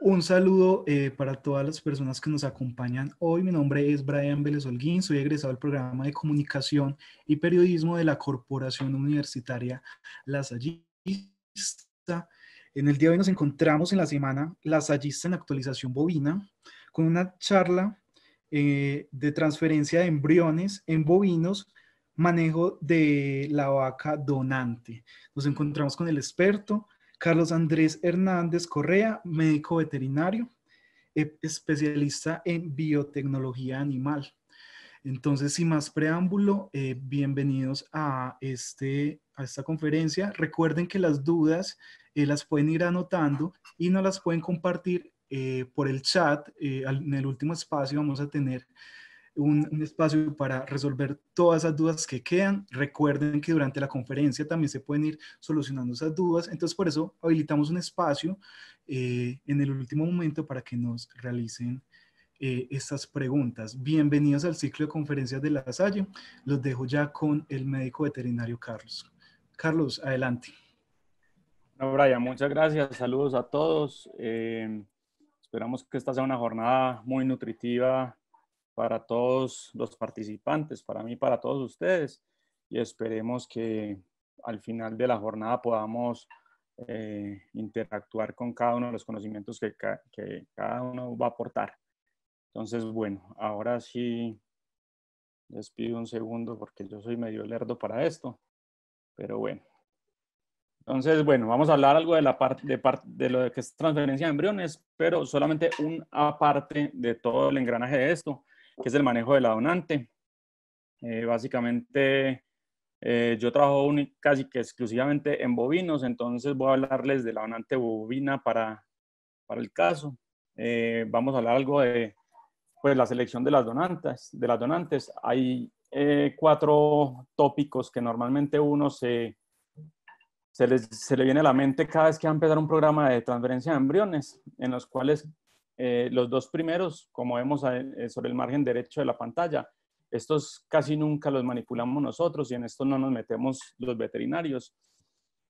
Un saludo eh, para todas las personas que nos acompañan hoy. Mi nombre es Brian Vélez Holguín, soy egresado del programa de comunicación y periodismo de la Corporación Universitaria Lasallista. En el día de hoy nos encontramos en la semana Lasallista en actualización bovina con una charla eh, de transferencia de embriones en bovinos, manejo de la vaca donante. Nos encontramos con el experto Carlos Andrés Hernández Correa, médico veterinario, e, especialista en biotecnología animal. Entonces, sin más preámbulo, eh, bienvenidos a, este, a esta conferencia. Recuerden que las dudas eh, las pueden ir anotando y no las pueden compartir eh, por el chat. en el último espacio vamos a tener un, espacio para resolver todas las dudas que quedan. Recuerden que durante la conferencia también se pueden ir solucionando esas dudas. Entonces, por eso habilitamos un espacio eh, en el último momento para que nos realicen eh, estas preguntas. Bienvenidos al ciclo de conferencias de la Salle. Los dejo ya con el médico veterinario Carlos. Carlos, adelante. No, Brian, muchas gracias. Saludos a todos. Eh, esperamos que esta sea una jornada muy nutritiva para todos los participantes, para mí, para todos ustedes. Y esperemos que al final de la jornada podamos eh, interactuar con cada uno de los conocimientos que, cada uno va a aportar. Entonces, bueno, ahora sí les pido un segundo porque yo soy medio lerdo para esto, pero bueno. Entonces, bueno, vamos a hablar algo de la parte de, de lo que es transferencia de embriones, pero solamente un aparte de todo el engranaje de esto que es el manejo de la donante. Eh, básicamente, eh, yo trabajo casi que exclusivamente en bovinos, entonces voy a hablarles de la donante bovina para, para el caso. Eh, vamos a hablar algo de pues, la selección de las donantes. De las donantes. Hay cuatro tópicos que normalmente uno se, se, se le viene a la mente cada vez que va a empezar un programa de transferencia de embriones, en los cuales eh, los dos primeros, como vemos eh, sobre el margen derecho de la pantalla, estos casi nunca los manipulamos nosotros y en esto no nos metemos los veterinarios.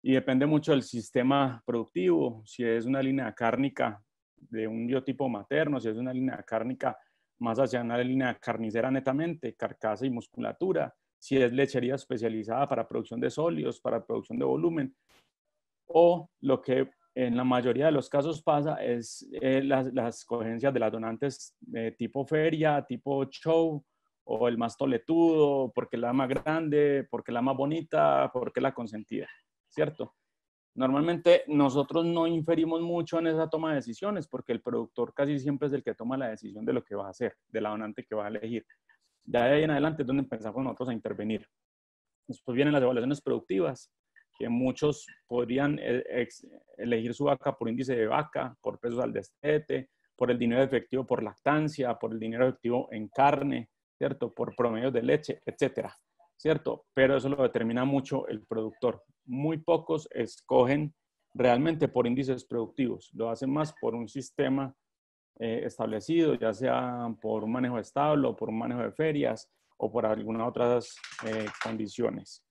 Y depende mucho del sistema productivo, si es una línea cárnica de un biotipo materno, si es una línea cárnica más hacia una línea carnicera netamente, carcasa y musculatura, si es lechería especializada para producción de sólidos, para producción de volumen, o lo que en la mayoría de los casos pasa es eh, las, las de las donantes eh, tipo feria, tipo show, o el más toletudo, porque la más grande, porque la más bonita, porque la consentida, ¿cierto? Normalmente nosotros no inferimos mucho en esa toma de decisiones, porque el productor casi siempre es el que toma la decisión de lo que va a hacer, de la donante que va a elegir. Ya de ahí en adelante es donde empezamos nosotros a intervenir. Después vienen las evaluaciones productivas, que muchos podrían eh, elegir su vaca por índice de vaca, por pesos al destete, por el dinero efectivo por lactancia, por el dinero efectivo en carne, ¿cierto? Por promedios de leche, etcétera, ¿cierto? Pero eso lo determina mucho el productor. Muy pocos escogen realmente por índices productivos, lo hacen más por un sistema eh, establecido, ya sea por un manejo de o por un manejo de ferias o por algunas otras eh, condiciones.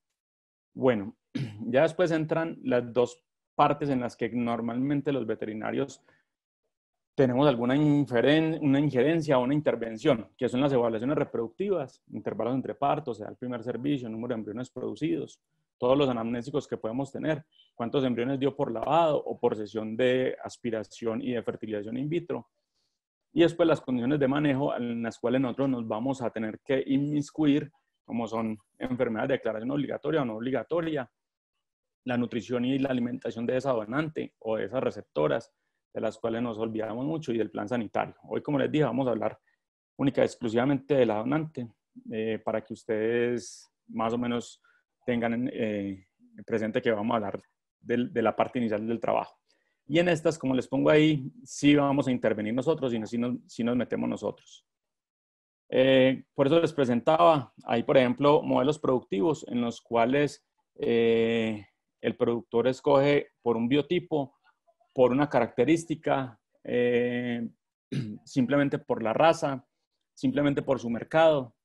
Bueno, Ya después entran las dos partes en las que normalmente los veterinarios tenemos alguna una injerencia o una intervención, que son las evaluaciones reproductivas, intervalos entre partos, el primer servicio, número de embriones producidos, todos los anamnésicos que podemos tener, cuántos embriones dio por lavado o por sesión de aspiración y de fertilización in vitro. Y después las condiciones de manejo en las cuales nosotros nos vamos a tener que inmiscuir, como son enfermedades de declaración obligatoria o no obligatoria, la nutrición y la alimentación de esa donante o de esas receptoras, de las cuales nos olvidamos mucho, y del plan sanitario. Hoy, como les dije, vamos a hablar única y exclusivamente de la donante, eh, para que ustedes más o menos tengan eh, presente que vamos a hablar de, la parte inicial del trabajo. Y en estas, como les pongo ahí, sí vamos a intervenir nosotros y no, nos, nos metemos nosotros. Eh, por eso les presentaba, hay por ejemplo modelos productivos en los cuales el productor escoge por un biotipo, por una característica, eh, simplemente por la raza, simplemente por su mercado.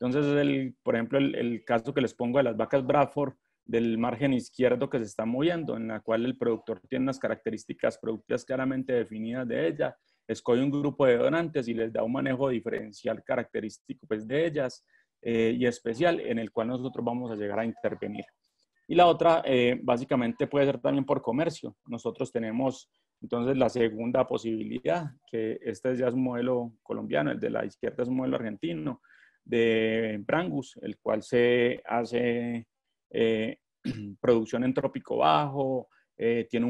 Entonces, por ejemplo, el, caso que les pongo de las vacas Bradford del margen izquierdo que se está moviendo, en la cual el productor tiene unas características productivas claramente definidas de ella, escoge un grupo de donantes y les da un manejo diferencial característico pues, de ellas eh, y especial en el cual nosotros vamos a llegar a intervenir. Y la otra, eh, básicamente, puede ser también por comercio. Nosotros tenemos entonces la segunda posibilidad, que este ya es un modelo colombiano, el de la izquierda es un modelo argentino, de Brangus, el cual se hace eh, producción en trópico bajo, eh, tiene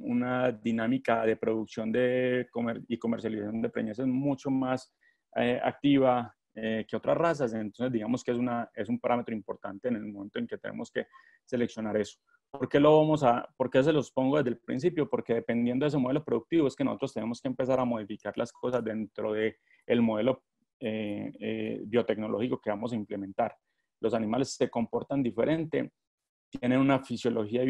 una dinámica de producción de y comercialización de preñeces mucho más activa, eh, que otras razas. Entonces, digamos que es, un parámetro importante en el momento en que tenemos que seleccionar eso. ¿Por qué, lo vamos a, ¿Por qué se los pongo desde el principio? Porque dependiendo de ese modelo productivo es que nosotros tenemos que empezar a modificar las cosas dentro del modelo eh, eh, biotecnológico que vamos a implementar. Los animales se comportan diferente, tienen una fisiología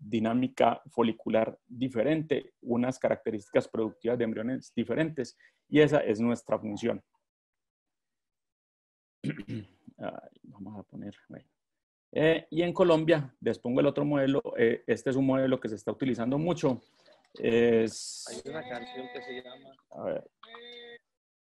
dinámica folicular diferente, unas características productivas de embriones diferentes y esa es nuestra función. vamos a poner, eh, y en Colombia, les pongo el otro modelo, eh, este es un modelo que se está utilizando mucho. Es,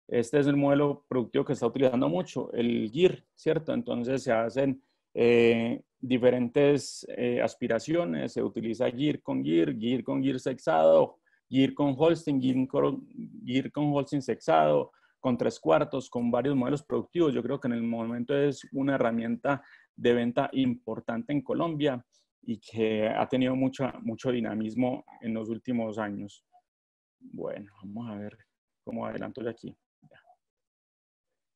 este es el modelo productivo que se está utilizando mucho, el GIR, ¿cierto? Entonces se hacen eh, diferentes aspiraciones, se utiliza GIR con GIR, GIR con GIR sexado, GIR con Holstein, gear GIR con Holstein sexado, con tres cuartos, con varios modelos productivos. Yo creo que en el momento es una herramienta de venta importante en Colombia y que ha tenido mucho dinamismo en los últimos años. Bueno, vamos a ver cómo adelanto de aquí.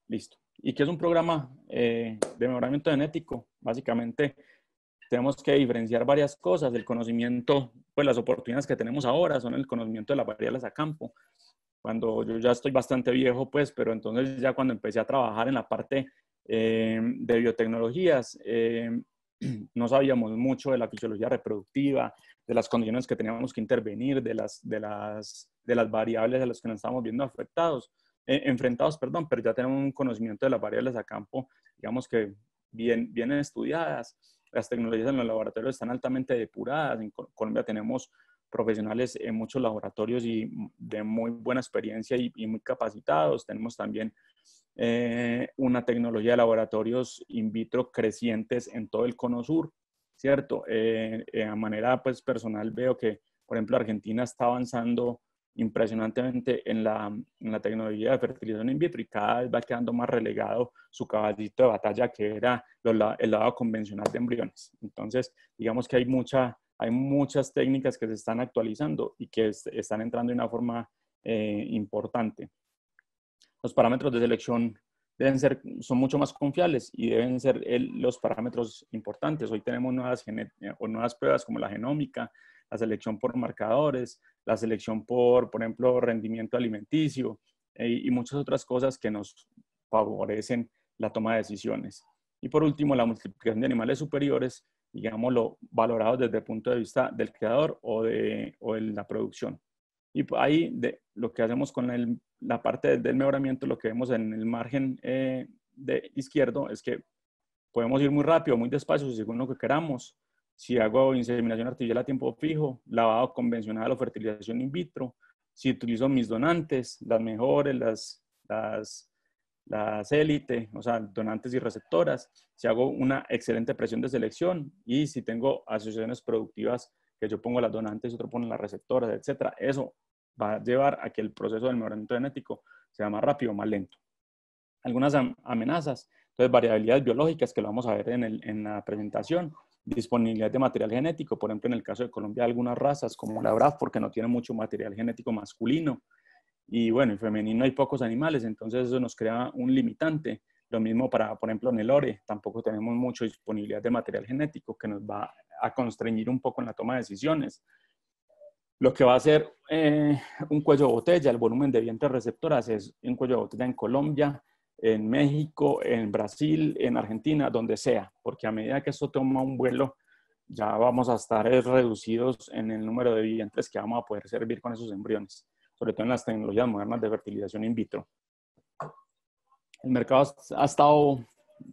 Listo. ¿Y que es un programa eh, de mejoramiento genético? Básicamente, tenemos que diferenciar varias cosas. El conocimiento, pues las oportunidades que tenemos ahora son el conocimiento de las variables a campo, cuando yo ya estoy bastante viejo, pues, pero entonces ya cuando empecé a trabajar en la parte eh, de biotecnologías, eh, no sabíamos mucho de la fisiología reproductiva, de las condiciones que teníamos que intervenir, de las, de las, de las variables a las que nos estábamos viendo afectados, eh, enfrentados, perdón, pero ya tenemos un conocimiento de las variables a campo, digamos que bien, bien estudiadas. Las tecnologías en los laboratorios están altamente depuradas. En Colombia tenemos profesionales en muchos laboratorios y de muy buena experiencia y, muy capacitados. Tenemos también eh, una tecnología de laboratorios in vitro crecientes en todo el cono sur, ¿cierto? Eh, eh, a manera pues, personal veo que, por ejemplo, Argentina está avanzando impresionantemente en la, en la tecnología de fertilización in vitro y cada vez va quedando más relegado su caballito de batalla que era el lado convencional de embriones. Entonces, digamos que hay mucha hay muchas técnicas que se están actualizando y que están entrando de una forma eh, importante. Los parámetros de selección deben ser, son mucho más confiables y deben ser los parámetros importantes. Hoy tenemos eh, nuevas, pruebas como la genómica, la selección por marcadores, la selección por, por ejemplo, rendimiento alimenticio eh, y muchas otras cosas que nos favorecen la toma de decisiones. Y por último, la multiplicación de animales superiores digámoslo, valorados desde el punto de vista del creador o de, o de la producción. Y pues, ahí de, lo que hacemos con la parte del mejoramiento, lo que vemos en el margen eh, de izquierdo es que podemos ir muy rápido, muy despacio, según lo que queramos. Si hago inseminación artificial a tiempo fijo, lavado convencional o fertilización in vitro, si utilizo mis donantes, las mejores, las, las las élite, o sea, donantes y receptoras, si hago una excelente presión de selección y si tengo asociaciones productivas que yo pongo las donantes y otro pone las receptoras, etcétera, eso va a llevar a que el proceso del mejoramiento genético sea más rápido, más lento. Algunas amenazas, entonces variabilidades biológicas que lo vamos a ver en, en la presentación, disponibilidad de material genético, por ejemplo en el caso de Colombia algunas razas como la BRAF porque no tiene mucho material genético masculino, y bueno, en femenino hay pocos animales, entonces eso nos crea un limitante. Lo mismo para, por ejemplo, en el ORE, tampoco tenemos mucha disponibilidad de material genético que nos va a constreñir un poco en la toma de decisiones. Lo que va a ser eh, un cuello de botella, el volumen de vientres receptoras es un cuello de botella en Colombia, en México, en Brasil, en Argentina, donde sea, porque a medida que eso toma un vuelo, ya vamos a estar reducidos en el número de vientres que vamos a poder servir con esos embriones sobre todo en las tecnologías modernas de fertilización in vitro. El mercado ha estado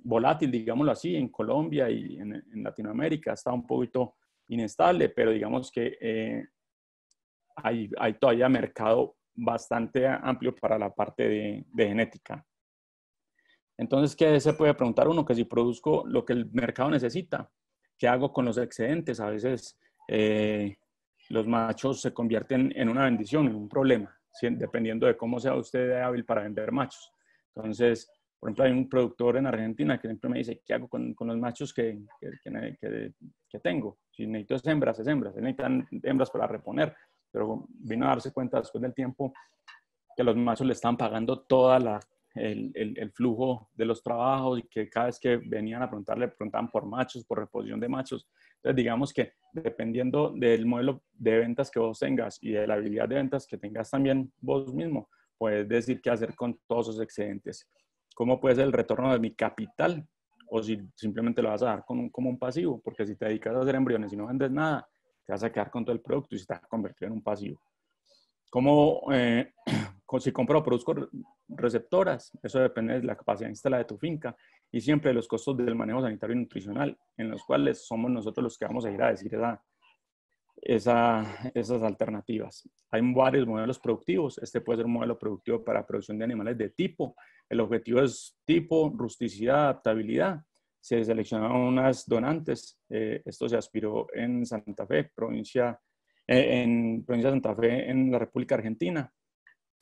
volátil, digámoslo así, en Colombia y en, Latinoamérica, ha estado un poquito inestable, pero digamos que eh, hay, todavía mercado bastante amplio para la parte de, genética. Entonces, ¿qué se puede preguntar uno? Que si produzco lo que el mercado necesita, ¿qué hago con los excedentes? A veces eh, los machos se convierten en una bendición, en un problema, dependiendo de cómo sea usted hábil para vender machos. Entonces, por ejemplo, hay un productor en Argentina que siempre me dice, ¿qué hago con, los machos que, que, tengo? Si necesito hembras, es hembras. necesitan hembras para reponer. Pero vino a darse cuenta después del tiempo que los machos le están pagando toda la el, flujo de los trabajos y que cada vez que venían a preguntarle, preguntaban por machos, por reposición de machos. Entonces, digamos que dependiendo del modelo de ventas que vos tengas y de la habilidad de ventas que tengas también vos mismo, puedes decir qué hacer con todos esos excedentes. ¿Cómo puede ser el retorno de mi capital? O si simplemente lo vas a dar con como un pasivo, porque si te dedicas a hacer embriones y no vendes nada, te vas a quedar con todo el producto y se te va a convertir en un pasivo. ¿Cómo eh, si compro o produzco receptoras, eso depende de la capacidad instalada de tu finca y siempre de los costos del manejo sanitario y nutricional, en los cuales somos nosotros los que vamos a ir a decir esa, esas alternativas. Hay varios modelos productivos. Este puede ser un modelo productivo para producción de animales de tipo. El objetivo es tipo, rusticidad, adaptabilidad. Se seleccionaron unas donantes. Eh, esto se aspiró en Santa Fe, provincia, eh, en provincia de Santa Fe, en la República Argentina.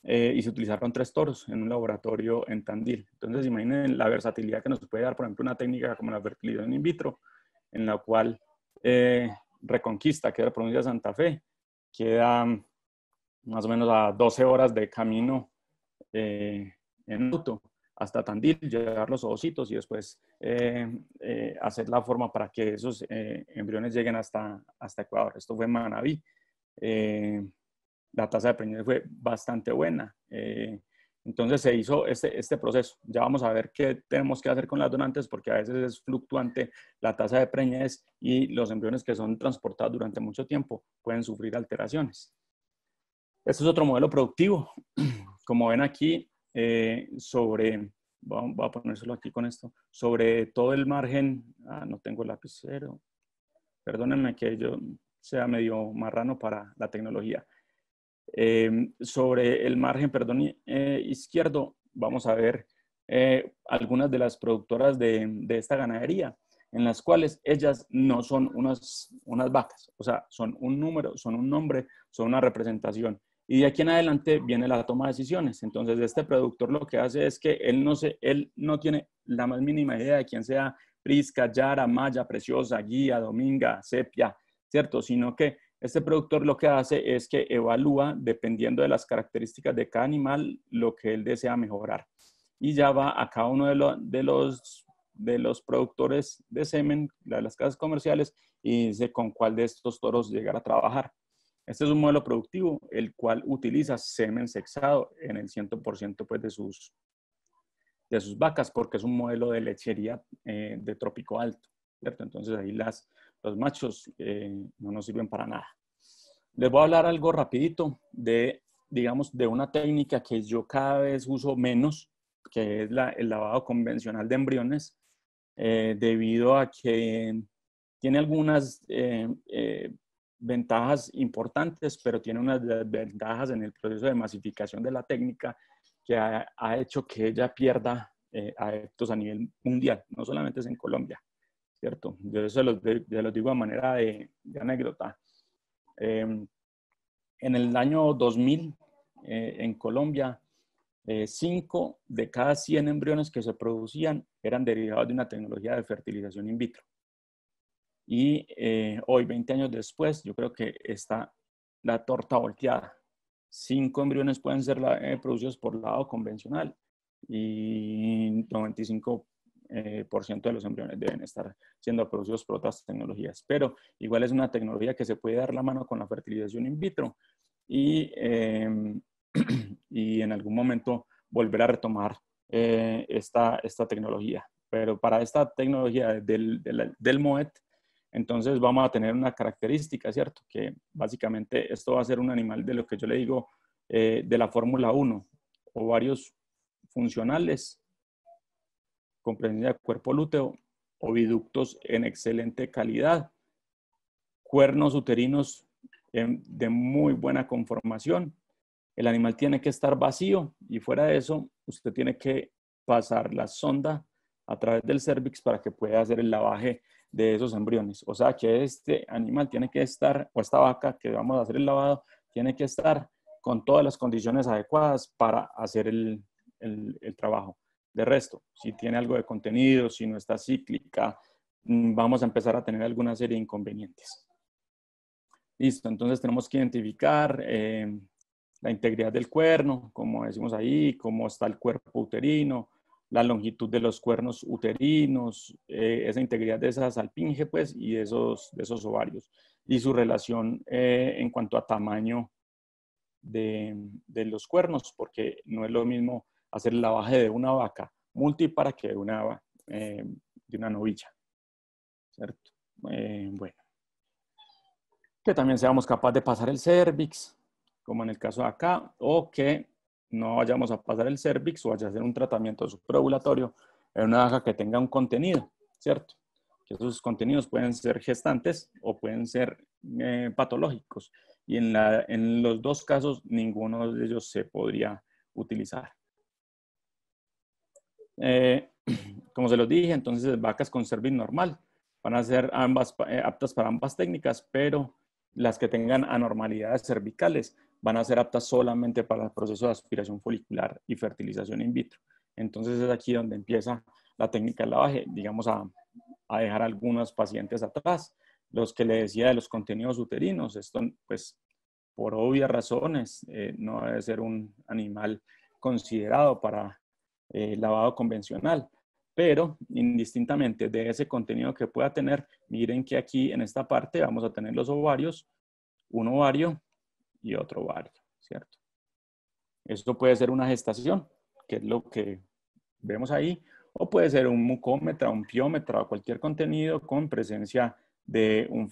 Eh, y se utilizaron tres toros en un laboratorio en Tandil. Entonces, imaginen la versatilidad que nos puede dar, por ejemplo, una técnica como la en in vitro, en la cual eh, Reconquista, que era la provincia de Santa Fe, queda mm, más o menos a 12 horas de camino eh, en auto hasta Tandil, llegar los ovocitos y después hacer la forma para que esos embriones lleguen hasta, hasta Ecuador. Esto fue en Manabí la tasa de preñez fue bastante buena. Eh, entonces se hizo este, este proceso. Ya vamos a ver qué tenemos que hacer con las donantes porque a veces es fluctuante la tasa de preñez y los embriones que son transportados durante mucho tiempo pueden sufrir alteraciones. Este es otro modelo productivo. Como ven aquí, eh, sobre, voy a ponérselo aquí con esto, sobre todo el margen, ah, no tengo el lapicero, perdónenme que yo sea medio marrano para la tecnología. Em, sobre el margen, perdón, eh, izquierdo, vamos a ver eh, algunas de las productoras de, esta ganadería, en las cuales ellas no son unas, unas vacas, o sea, son un número, son un nombre, son una representación. Y de aquí en adelante viene la toma de decisiones. Entonces, este productor lo que hace es que él no, se, él no tiene la más mínima idea de quién sea Prisca, Yara, Maya, Preciosa, Guía, Dominga, Sepia, ¿cierto? Sino que este productor lo que hace es que evalúa, dependiendo de las características de cada animal, lo que él desea mejorar. Y ya va a cada uno de, los de los, de los productores de semen, de las casas comerciales, y dice con cuál de estos toros llegar a trabajar. Este es un modelo productivo, el cual utiliza semen sexado en el 100% pues, de, sus, de sus vacas, porque es un modelo de lechería eh, de trópico alto. ¿cierto? Entonces ahí las, los machos eh, no nos sirven para nada. Les voy a hablar algo rapidito de, digamos, de una técnica que yo cada vez uso menos, que es el lavado convencional de embriones, eh, debido a que tiene algunas eh, ventajas importantes, pero tiene unas desventajas en el proceso de masificación de la técnica que ha, ha hecho que ella pierda adeptos a nivel mundial, no solamente es en Colombia. ¿cierto? Yo eso lo, se los digo a manera de, anécdota. Em, en el año 2000, eh, en Colombia, 5 eh, de cada 100 embriones que se producían eran derivados de una tecnología de fertilización in vitro. Y eh, hoy, 20 años después, yo creo que está la torta volteada. cinco embriones pueden ser producidos por lado convencional y 95 eh, por ciento de los embriones deben estar siendo producidos por otras tecnologías. Pero igual es una tecnología que se puede dar la mano con la fertilización in vitro y, eh, y en algún momento volver a retomar eh, esta, esta tecnología. Pero para esta tecnología del, del, MOET, entonces vamos a tener una característica, ¿cierto? Que básicamente esto va a ser un animal de lo que yo le digo de la Fórmula 1, o varios funcionales, presencia de cuerpo lúteo, oviductos en excelente calidad, cuernos uterinos em, de muy buena conformación. El animal tiene que estar vacío y fuera de eso, usted tiene que pasar la sonda a través del cervix para que pueda hacer el lavaje de esos embriones. O sea que este animal tiene que estar, o esta vaca que vamos a hacer el lavado, tiene que estar con todas las condiciones adecuadas para hacer el trabajo. De resto, si tiene algo de contenido, si no está cíclica, mm, vamos a empezar a tener alguna serie de inconvenientes. Listo, entonces tenemos que identificar eh, la integridad del cuerno, como decimos ahí, cómo está el cuerpo uterino, la longitud de los cuernos uterinos, eh, esa integridad de esas alpinge, pues, y de esos, esos ovarios, y su relación eh, en cuanto a tamaño de, de los cuernos, porque no es lo mismo hacer el lavaje de una vaca multi para que eh, de una, de una novilla. ¿Cierto? Eh, bueno. Que también seamos capaces de pasar el cervix, como en el caso de acá, o que no vayamos a pasar el cervix o vaya a hacer un tratamiento supraovulatorio en una vaca que tenga un contenido, ¿cierto? Que esos contenidos pueden ser gestantes o pueden ser eh, patológicos. Y en los dos casos, ninguno de ellos se podría utilizar. Eh, como se los dije, entonces vacas con cerviz normal. Van a ser ambas, eh, aptas para ambas técnicas, pero las que tengan anormalidades cervicales van a ser aptas solamente para el proceso de aspiración folicular y fertilización in vitro. Entonces es aquí donde empieza la técnica de lavaje, digamos, a, dejar algunos pacientes atrás. Los que le decía de los contenidos uterinos, esto pues por obvias razones eh, no debe ser un animal considerado para eh, lavado convencional. Pero indistintamente de ese contenido que pueda tener, miren que aquí en esta parte vamos a tener los ovarios, un ovario y otro ovario, ¿cierto? Esto puede ser una gestación, que es lo que vemos ahí, o puede ser un mucómetra, un piómetra o cualquier contenido con presencia de un,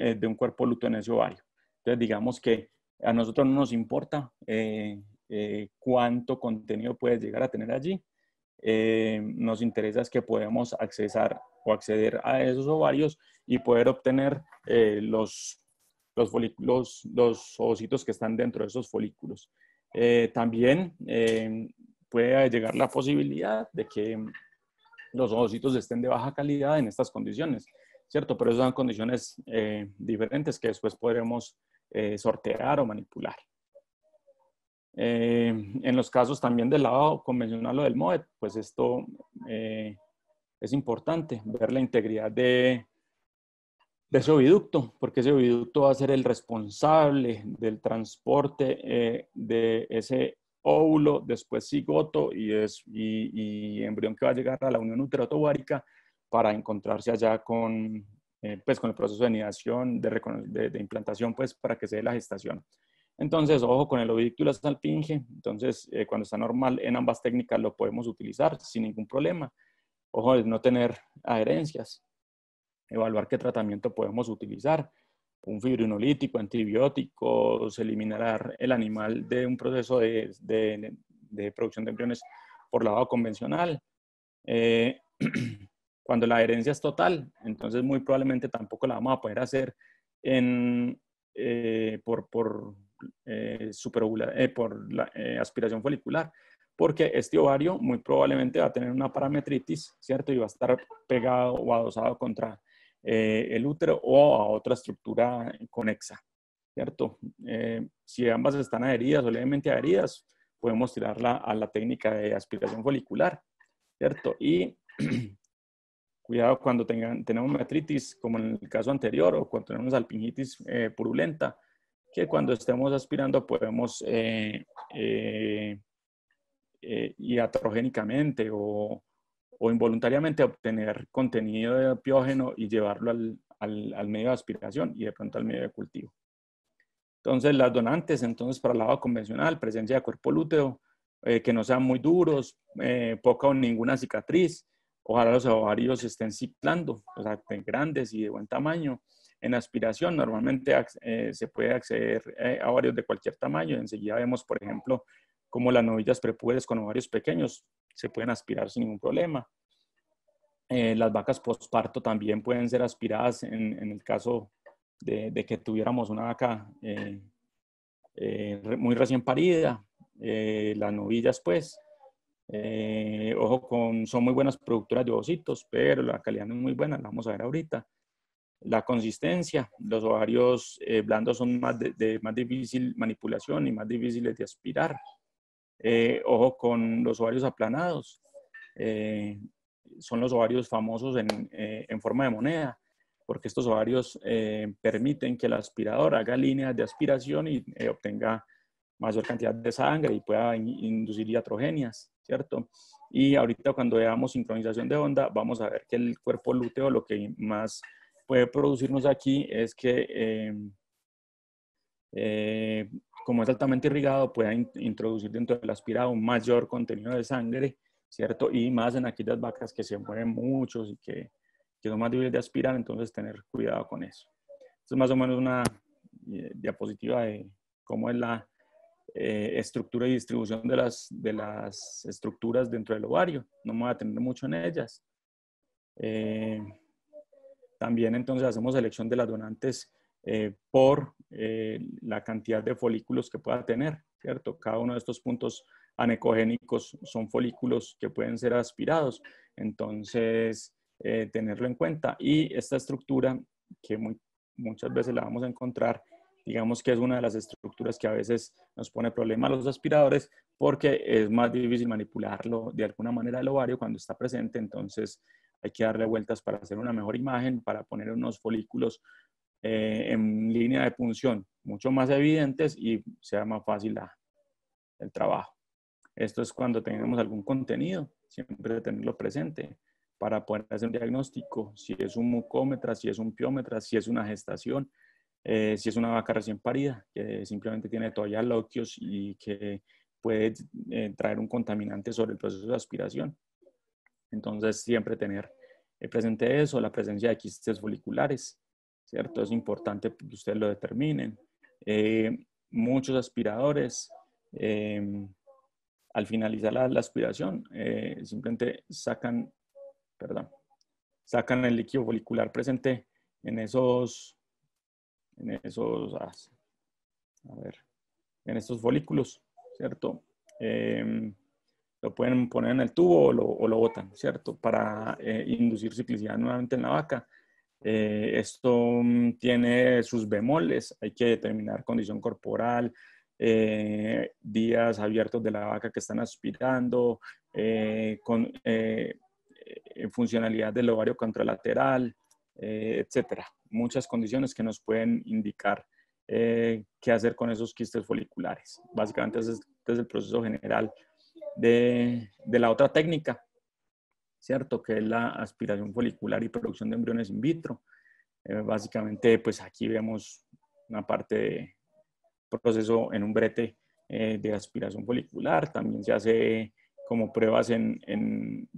eh, de un cuerpo luto en ese ovario. Entonces, digamos que a nosotros no nos importa eh, eh, cuánto contenido puedes llegar a tener allí. Eh, nos interesa es que podamos accesar o acceder a esos ovarios y poder obtener eh, los, los, los, los, ovocitos que están dentro de esos folículos. también puede llegar la posibilidad de que los ovocitos estén de baja calidad en estas condiciones, ¿cierto? Pero esas son condiciones diferentes que después podremos sortear o manipular. Eh, en los casos también del lavado convencional o del MOED, pues esto eh, es importante, ver la integridad de, ese oviducto, porque ese oviducto va a ser el responsable del transporte eh, de ese óvulo, después cigoto y, es, y, embrión que va a llegar a la unión uterotobárica para encontrarse allá con, pues, con el proceso de nidación, de, de, implantación, pues para que se dé la gestación. Entonces, ojo con el ovícto y la salpinge. Entonces, eh, cuando está normal en ambas técnicas lo podemos utilizar sin ningún problema. Ojo de no tener adherencias. Evaluar qué tratamiento podemos utilizar. Un fibrinolítico, antibióticos, eliminar el animal de un proceso de, producción de embriones por lavado convencional. Eh, cuando la adherencia es total, entonces muy probablemente tampoco la vamos a poder hacer eh, por eh, eh, por la, eh, aspiración folicular, porque este ovario muy probablemente va a tener una parametritis, ¿cierto? Y va a estar pegado o adosado contra eh, el útero o a otra estructura conexa, ¿cierto? si ambas están adheridas o levemente adheridas, podemos tirarla a la técnica de aspiración folicular, ¿cierto? Y cuidado cuando tengan, tenemos metritis, como en el caso anterior, o cuando tenemos alpingitis purulenta, que cuando estemos aspirando podemos eh, eh, eh iatrogénicamente o, involuntariamente obtener contenido de piógeno y llevarlo al, medio de aspiración y de pronto al medio de cultivo. Entonces, las donantes, entonces, para el lado convencional, presencia de cuerpo lúteo, eh, que no sean muy duros, eh, poca o ninguna cicatriz, ojalá los ovarios estén ciclando, o sea, estén grandes y de buen tamaño, en aspiración normalmente eh, se puede acceder eh, a ovarios de cualquier tamaño. Enseguida vemos, por ejemplo, como las novillas prepúberes con ovarios pequeños se pueden aspirar sin ningún problema. Eh, las vacas postparto también pueden ser aspiradas en, el caso de, que tuviéramos una vaca muy recién parida. las novillas, pues, ojo, con, son muy buenas productoras de ovocitos, pero la calidad no es muy buena, la vamos a ver ahorita la consistencia. Los ovarios eh, blandos son más, de, más difícil manipulación y más difíciles de aspirar. Eh, ojo con los ovarios aplanados. Eh, son los ovarios famosos en, en, forma de moneda, porque estos ovarios permiten que el aspirador haga líneas de aspiración y obtenga mayor cantidad de sangre y pueda inducir iatrogenias, ¿cierto? Y ahorita cuando veamos sincronización de onda, vamos a ver que el cuerpo lúteo lo que más puede producirnos aquí es que, em, eh, como es altamente irrigado, pueda introducir dentro del aspirado un mayor contenido de sangre, ¿cierto? Y más en aquellas vacas que se mueven muchos y que, que son más difíciles de aspirar, entonces tener cuidado con eso. Esto es más o menos una eh, diapositiva de cómo es la eh, estructura y distribución de las, de las estructuras dentro del ovario. No me voy a tener mucho en ellas. También entonces hacemos selección de las donantes eh, por eh, la cantidad de folículos que pueda tener, ¿cierto? Cada uno de estos puntos anecogénicos son folículos que pueden ser aspirados, entonces eh, tenerlo en cuenta. Y esta estructura que muchas veces la vamos a encontrar, digamos que es una de las estructuras que a veces nos pone problema a los aspiradores porque es más difícil manipularlo de alguna manera el ovario cuando está presente, entonces hay que darle vueltas para hacer una mejor imagen, para poner unos folículos eh, en línea de punción mucho más evidentes y sea más fácil el trabajo. Esto es cuando tenemos algún contenido, siempre tenerlo presente para poder hacer un diagnóstico, si es un mucómetra, si es un piómetra, si es una gestación, eh, si es una vaca recién parida, que simplemente tiene todavía loquios y que puede eh, traer un contaminante sobre el proceso de aspiración. Entonces, siempre tener eh, presente eso, la presencia de quistes foliculares, ¿cierto? Es importante que ustedes lo determinen. Eh, muchos aspiradores, em, al finalizar la, aspiración, eh, simplemente sacan, perdón, sacan el líquido folicular presente en esos, en esos, ah, a ver, en estos folículos, ¿cierto? Em, lo pueden poner en el tubo o lo, botan, ¿cierto? Para eh, inducir ciclicidad nuevamente en la vaca. Eh, esto mm, tiene sus bemoles, hay que determinar condición corporal, eh, días abiertos de la vaca que están aspirando, con, funcionalidad del ovario contralateral, etcétera. Muchas condiciones que nos pueden indicar qué hacer con esos quistes foliculares. Básicamente este es el proceso general de, la otra técnica, ¿cierto? Que es la aspiración folicular y producción de embriones in vitro. Eh, básicamente, pues aquí vemos una parte de proceso en un brete eh, de aspiración folicular. También se hace como pruebas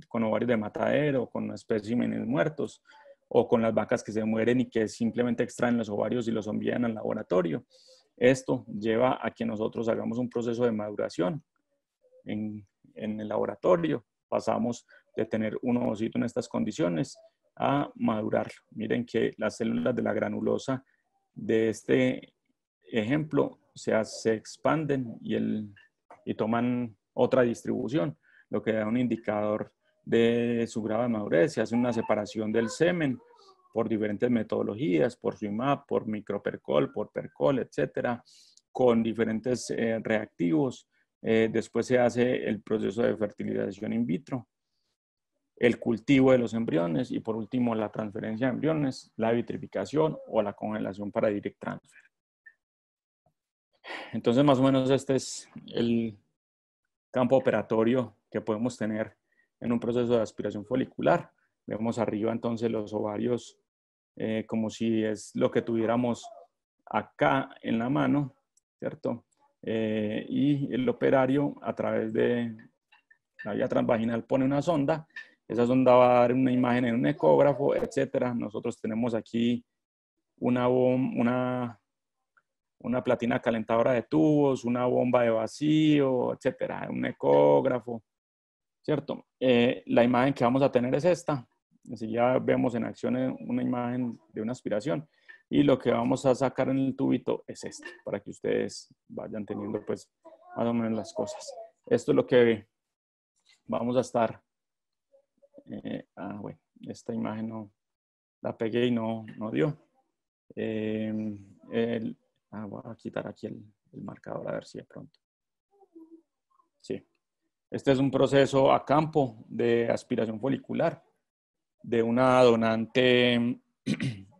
con ovarios de matadero, con especímenes muertos o con las vacas que se mueren y que simplemente extraen los ovarios y los envían al laboratorio. Esto lleva a que nosotros hagamos un proceso de maduración en, el laboratorio. Pasamos de tener un ovocito en estas condiciones a madurarlo. Miren que las células de la granulosa de este ejemplo se, expanden y, toman otra distribución, lo que da un indicador de su grado de madurez. Se hace una separación del semen por diferentes metodologías, por SWIMAP, por micropercol, por percol, etcétera, con diferentes eh, reactivos eh, después se hace el proceso de fertilización in vitro, el cultivo de los embriones y por último la transferencia de embriones, la vitrificación o la congelación para direct transfer. Entonces más o menos este es el campo operatorio que podemos tener en un proceso de aspiración folicular. Vemos arriba entonces los ovarios eh, como si es lo que tuviéramos acá en la mano, ¿cierto? Eh, y el operario a través de la vía transvaginal pone una sonda, esa sonda va a dar una imagen en un ecógrafo, etcétera. Nosotros tenemos aquí una, una, platina calentadora de tubos, una bomba de vacío, etcétera, un ecógrafo, ¿cierto? Eh, la imagen que vamos a tener es esta. Así ya vemos en acción eh, una imagen de una aspiración y lo que vamos a sacar en el tubito es este, para que ustedes vayan teniendo pues más o menos las cosas. Esto es lo que vamos a estar, eh, ah bueno, esta imagen no, la pegué y no, no dio. Em, ah, voy a quitar aquí el, el marcador a ver si de pronto. Sí, este es un proceso a campo de aspiración folicular de una donante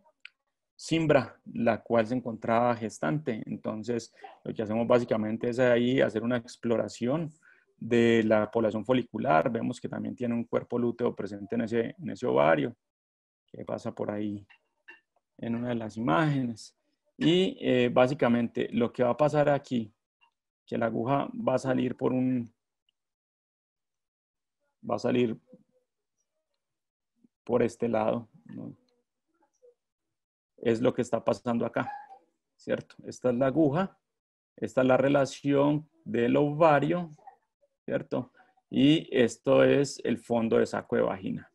simbra, la cual se encontraba gestante. Entonces, lo que hacemos básicamente es ahí hacer una exploración de la población folicular. Vemos que también tiene un cuerpo lúteo presente en ese, ovario, que pasa por ahí en una de las imágenes. Y eh, básicamente lo que va a pasar aquí, que la aguja va a salir por un... va a salir por este lado, ¿no? es lo que está pasando acá, ¿cierto? Esta es la aguja, esta es la relación del ovario, ¿cierto? Y esto es el fondo de saco de vagina.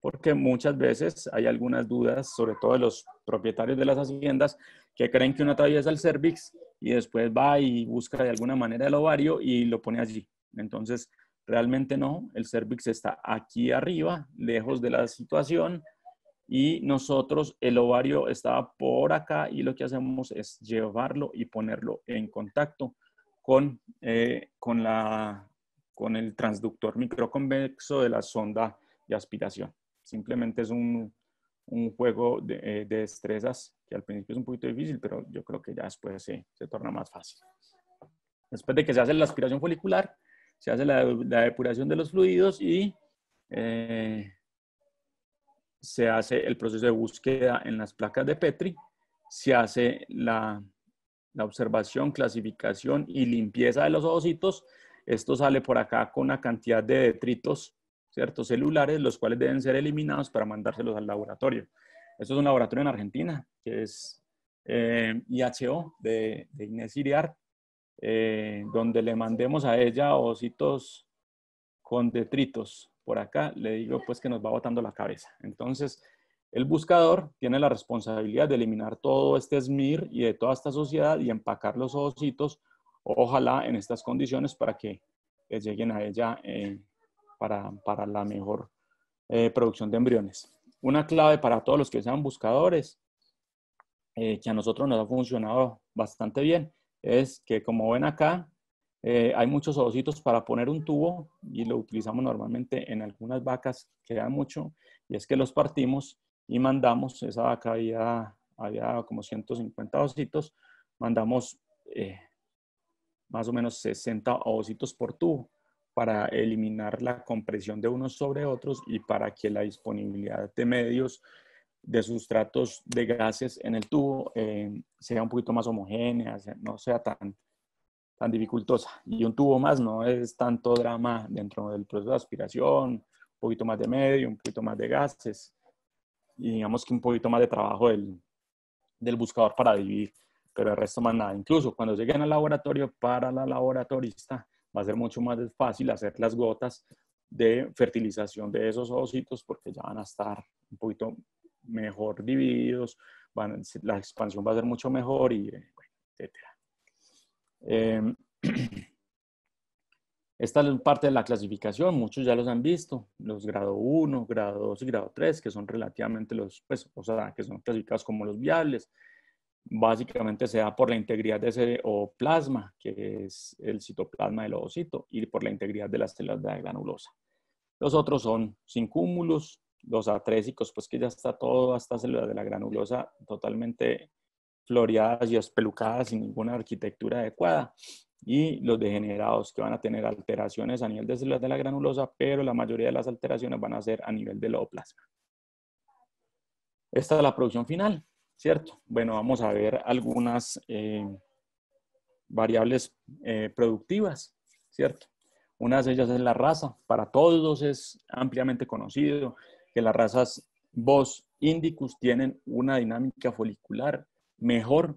Porque muchas veces hay algunas dudas, sobre todo de los propietarios de las haciendas, que creen que uno es el cervix y después va y busca de alguna manera el ovario y lo pone allí. Entonces, realmente no, el cervix está aquí arriba, lejos de la situación, y nosotros el ovario estaba por acá y lo que hacemos es llevarlo y ponerlo en contacto con, eh, con, la, con el transductor microconvexo de la sonda de aspiración. Simplemente es un, un juego eh, de, destrezas que al principio es un poquito difícil, pero yo creo que ya después se, se torna más fácil. Después de que se hace la aspiración folicular, se hace la, depuración de los fluidos y eh, se hace el proceso de búsqueda en las placas de Petri, se hace la, observación, clasificación y limpieza de los ovocitos. Esto sale por acá con una cantidad de detritos ciertos celulares, los cuales deben ser eliminados para mandárselos al laboratorio. Esto es un laboratorio en Argentina, que es eh, IHO de, Inés Iriart, eh, donde le mandemos a ella ovocitos con detritos por acá le digo pues que nos va botando la cabeza. Entonces, el buscador tiene la responsabilidad de eliminar todo este SMIR y de toda esta sociedad y empacar los ovocitos, ojalá en estas condiciones para que lleguen a ella eh, para, para, la mejor eh, producción de embriones. Una clave para todos los que sean buscadores, eh, que a nosotros nos ha funcionado bastante bien, es que como ven acá, eh, hay muchos ovocitos para poner un tubo y lo utilizamos normalmente en algunas vacas que dan mucho y es que los partimos y mandamos, esa vaca había, como 150 ovocitos mandamos eh, más o menos 60 ovocitos por tubo para eliminar la compresión de unos sobre otros y para que la disponibilidad de medios de sustratos de gases en el tubo eh, sea un poquito más homogénea, no sea tan, tan dificultosa. Y un tubo más no es tanto drama dentro del proceso de aspiración, un poquito más de medio, un poquito más de gases y digamos que un poquito más de trabajo del, del buscador para dividir, pero el resto más nada. Incluso cuando lleguen al laboratorio, para la laboratorista va a ser mucho más fácil hacer las gotas de fertilización de esos ositos porque ya van a estar un poquito mejor divididos, van, la expansión va a ser mucho mejor y bueno, etcétera. Em, esta es parte de la clasificación, muchos ya los han visto, los grado 1, grado 2 y grado 3, que son relativamente los, pues, o sea, que son clasificados como los viables. Básicamente se da por la integridad de ese o plasma, que es el citoplasma del ovocito, y por la integridad de las células de la granulosa. Los otros son sin cúmulos, los atrésicos, pues que ya está toda esta célula de la granulosa totalmente floreadas y espelucadas sin ninguna arquitectura adecuada y los degenerados que van a tener alteraciones a nivel de células de la granulosa, pero la mayoría de las alteraciones van a ser a nivel del loboplasma. Esta es la producción final, ¿cierto? Bueno, vamos a ver algunas eh, variables eh, productivas, ¿cierto? Una de ellas es la raza. Para todos es ampliamente conocido que las razas Bos indicus tienen una dinámica folicular mejor,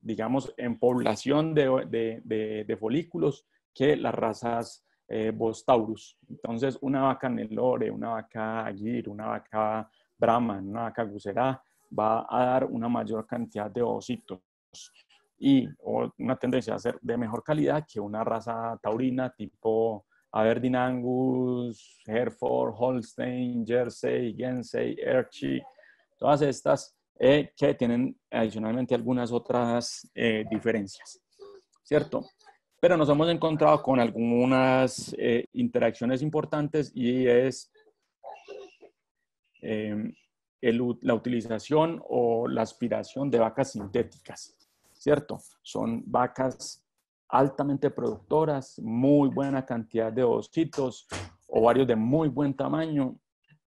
digamos, en población de, folículos que las razas eh, Bostaurus. Entonces, una vaca Nelore, una vaca Aguirre, una vaca Brahman, una vaca Gucerá, va a dar una mayor cantidad de ovocitos y una tendencia a ser de mejor calidad que una raza taurina tipo Aberdeen Angus, Hereford, Holstein, Jersey, Guernsey, Erchi, todas estas eh, que tienen adicionalmente algunas otras eh, diferencias, ¿cierto? Pero nos hemos encontrado con algunas eh, interacciones importantes y es em, la utilización o la aspiración de vacas sintéticas, ¿cierto? Son vacas altamente productoras, muy buena cantidad de ovocitos, ovarios de muy buen tamaño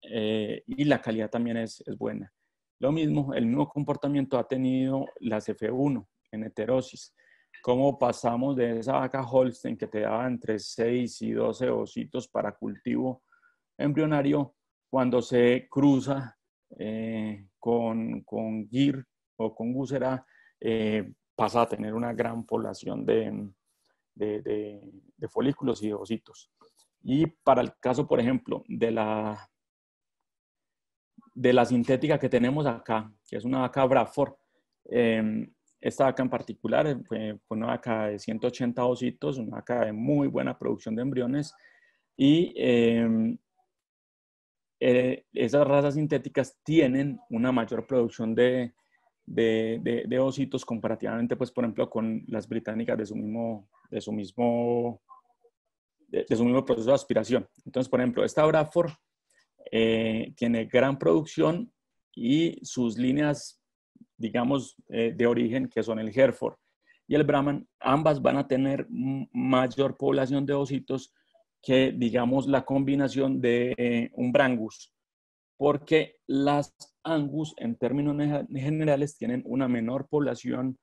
y la calidad también es buena. Lo mismo, el mismo comportamiento ha tenido la F1 en heterosis. Cómo pasamos de esa vaca Holstein que te daba entre 6 y 12 ositos para cultivo embrionario, cuando se cruza eh, con, con GIR o con Gusera, eh, pasa a tener una gran población de, de folículos y de ositos. Y para el caso, por ejemplo, de la de la sintética que tenemos acá, que es una vaca Brafor. Em, esta vaca en particular eh, fue, una vaca de 180 ositos, una vaca de muy buena producción de embriones y em, eh, esas razas sintéticas tienen una mayor producción de, de, ositos comparativamente, pues, por ejemplo, con las británicas de su mismo, de su mismo, de, su mismo proceso de aspiración. Entonces, por ejemplo, esta Braford eh, tiene gran producción y sus líneas, digamos, eh, de origen, que son el Hereford y el Brahman, ambas van a tener mayor población de ositos que, digamos, la combinación de umbrangus eh, un Brangus, porque las Angus, en términos generales, tienen una menor población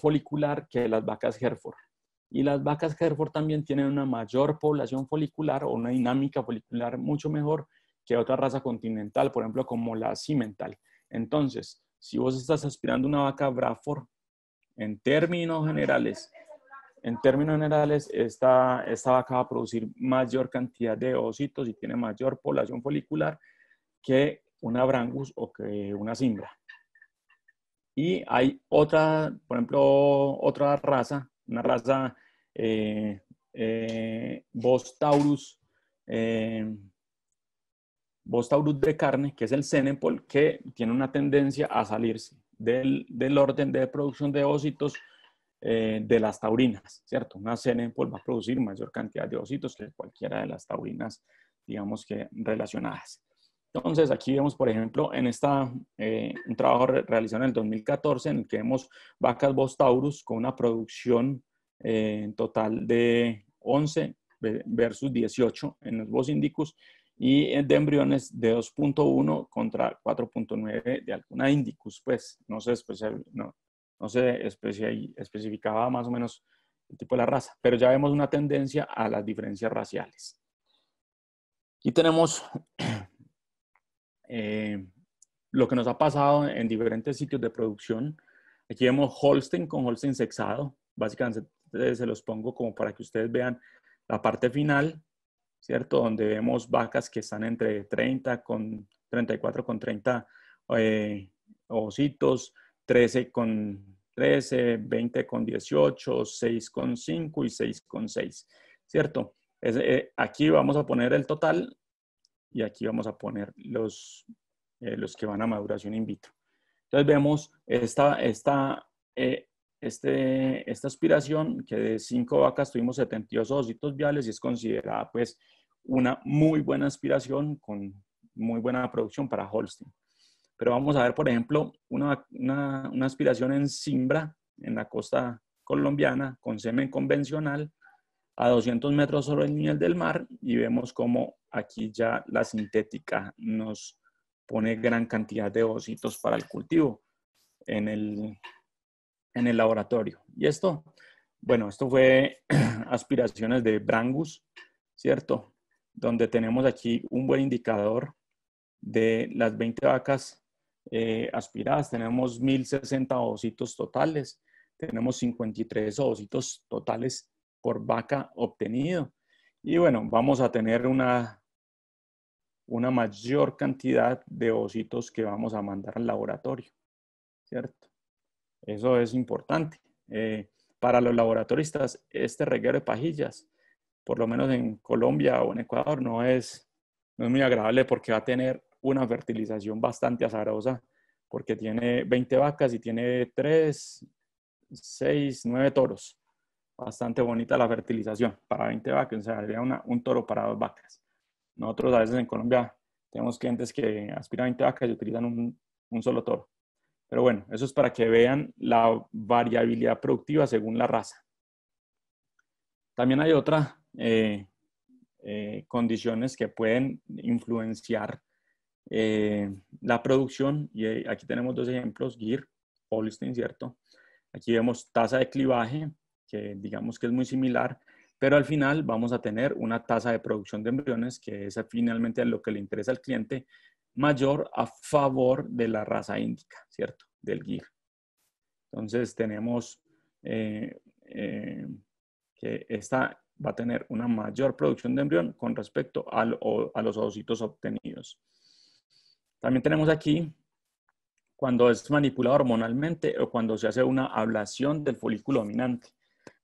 folicular que las vacas Hereford. Y las vacas Hereford también tienen una mayor población folicular o una dinámica folicular mucho mejor que otra raza continental, por ejemplo, como la cimental. Entonces, si vos estás aspirando una vaca Braford, en términos generales, en términos generales, esta, esta vaca va a producir mayor cantidad de ositos y tiene mayor población folicular que una Brangus o que una Simbra. Y hay otra, por ejemplo, otra raza, una raza eh, eh Bos Taurus, eh, de carne, que es el Cenepol, que tiene una tendencia a salirse del, orden de producción de ósitos eh, de las taurinas, ¿cierto? Una Cenepol va a producir mayor cantidad de ósitos que cualquiera de las taurinas, digamos que relacionadas. Entonces, aquí vemos, por ejemplo, en esta, un trabajo realizado en el 2014 en el que vemos vacas Bostaurus con una producción eh, en total de 11 versus 18 en los dos índicos y de embriones de 2.1 contra 4.9 de alguna indicus pues no se, no, no especificaba más o menos el tipo de la raza, pero ya vemos una tendencia a las diferencias raciales. y tenemos eh, lo que nos ha pasado en diferentes sitios de producción. Aquí vemos Holstein con Holstein sexado, básicamente, eh, se los pongo como para que ustedes vean la parte final, ¿cierto? Donde vemos vacas que están entre 30 con 34 con 30 eh, ositos, 13 con 13, 20 con 18, 6 con 5 y 6 con 6, ¿cierto? Es, eh, aquí vamos a poner el total y aquí vamos a poner los, eh, los que van a maduración in vitro. Entonces vemos esta, esta este, esta aspiración, que de cinco vacas tuvimos 72 ositos viales y es considerada pues una muy buena aspiración con muy buena producción para Holstein. Pero vamos a ver, por ejemplo, una, una, una aspiración en Simbra, en la costa colombiana, con semen convencional, a 200 metros sobre el nivel del mar y vemos como aquí ya la sintética nos pone gran cantidad de ositos para el cultivo. En el en el laboratorio. ¿Y esto? Bueno, esto fue aspiraciones de Brangus, ¿cierto? Donde tenemos aquí un buen indicador de las 20 vacas eh, aspiradas. Tenemos 1060 ovocitos totales, tenemos 53 ovocitos totales por vaca obtenido. Y bueno, vamos a tener una, una mayor cantidad de ovocitos que vamos a mandar al laboratorio, ¿cierto? Eso es importante. Eh, para los laboratoristas, este reguero de pajillas, por lo menos en Colombia o en Ecuador, no es, no es muy agradable porque va a tener una fertilización bastante azarosa, porque tiene 20 vacas y tiene 3, 6, 9 toros. Bastante bonita la fertilización para 20 vacas, o sea, sería un toro para dos vacas. Nosotros a veces en Colombia tenemos clientes que aspiran 20 vacas y utilizan un solo toro. Pero bueno, eso es para que vean la variabilidad productiva según la raza. También hay otras eh, eh, condiciones que pueden influenciar eh, la producción. Y aquí tenemos dos ejemplos, GIR, Holstein, ¿cierto? Aquí vemos tasa de clivaje, que digamos que es muy similar, pero al final vamos a tener una tasa de producción de embriones, que es finalmente lo que le interesa al cliente, mayor a favor de la raza índica, ¿cierto? Del GIR. Entonces tenemos eh, eh, que esta va a tener una mayor producción de embrión con respecto a los ovocitos obtenidos. También tenemos aquí cuando es manipulado hormonalmente o cuando se hace una ablación del folículo dominante.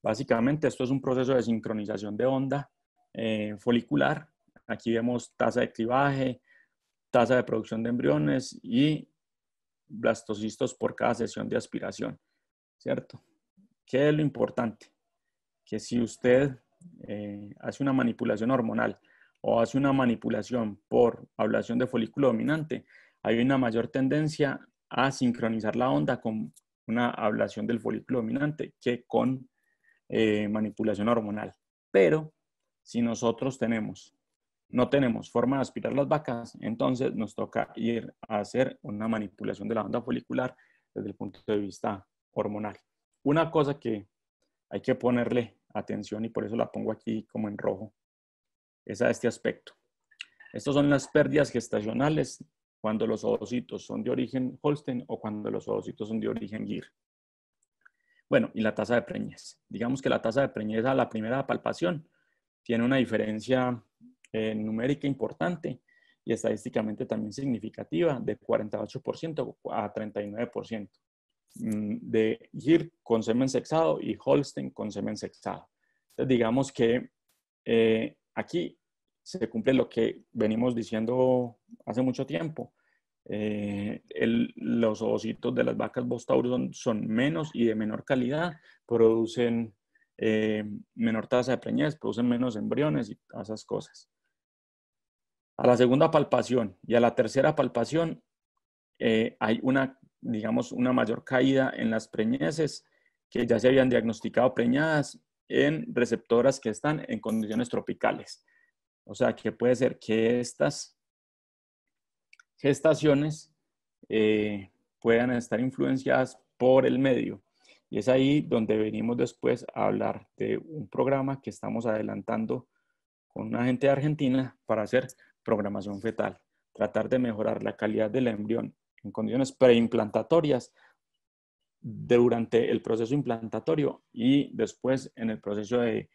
Básicamente esto es un proceso de sincronización de onda eh, folicular. Aquí vemos tasa de clivaje, tasa de producción de embriones y blastocistos por cada sesión de aspiración, ¿cierto? ¿Qué es lo importante? Que si usted eh, hace una manipulación hormonal o hace una manipulación por ablación de folículo dominante, hay una mayor tendencia a sincronizar la onda con una ablación del folículo dominante que con eh, manipulación hormonal. Pero si nosotros tenemos no tenemos forma de aspirar las vacas, entonces nos toca ir a hacer una manipulación de la onda folicular desde el punto de vista hormonal. Una cosa que hay que ponerle atención y por eso la pongo aquí como en rojo, es a este aspecto. Estas son las pérdidas gestacionales cuando los ovocitos son de origen Holstein o cuando los ovocitos son de origen Gir. Bueno, y la tasa de preñez. Digamos que la tasa de preñez a la primera palpación tiene una diferencia eh, numérica importante y estadísticamente también significativa de 48% a 39% mm, de GIR con semen sexado y Holstein con semen sexado. Entonces, digamos que eh, aquí se cumple lo que venimos diciendo hace mucho tiempo. Eh, los ovocitos de las vacas Bostaurus son, menos y de menor calidad, producen menor tasa de preñez, producen menos embriones y esas cosas. A la segunda palpación y a la tercera palpación eh, hay una, digamos, una mayor caída en las preñeces que ya se habían diagnosticado preñadas en receptoras que están en condiciones tropicales. O sea, que puede ser que estas gestaciones eh, puedan estar influenciadas por el medio. Y es ahí donde venimos después a hablar de un programa que estamos adelantando con una gente de Argentina para hacer programación fetal, tratar de mejorar la calidad del embrión en condiciones preimplantatorias durante el proceso implantatorio y después en el proceso de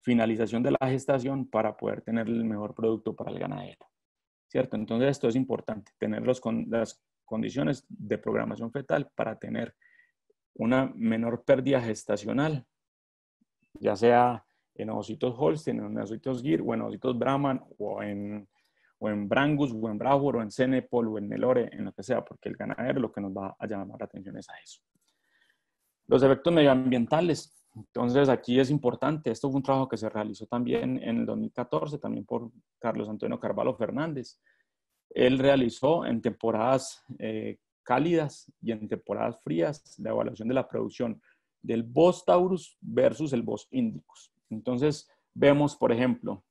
finalización de la gestación para poder tener el mejor producto para el ganadero. ¿Cierto? Entonces esto es importante, tener con, las condiciones de programación fetal para tener una menor pérdida gestacional, ya sea en ovocitos Holstein, en ovocitos Gir o en ovocitos Brahman o en o en Brangus, o en Brahur, o en Cenepol, o en Nelore, en lo que sea, porque el ganadero lo que nos va a llamar la atención es a eso. Los efectos medioambientales. Entonces, aquí es importante, esto fue un trabajo que se realizó también en el 2014, también por Carlos Antonio Carvalho Fernández. Él realizó en temporadas eh, cálidas y en temporadas frías la evaluación de la producción del Bos Taurus versus el Bos Indicus. Entonces, vemos, por ejemplo,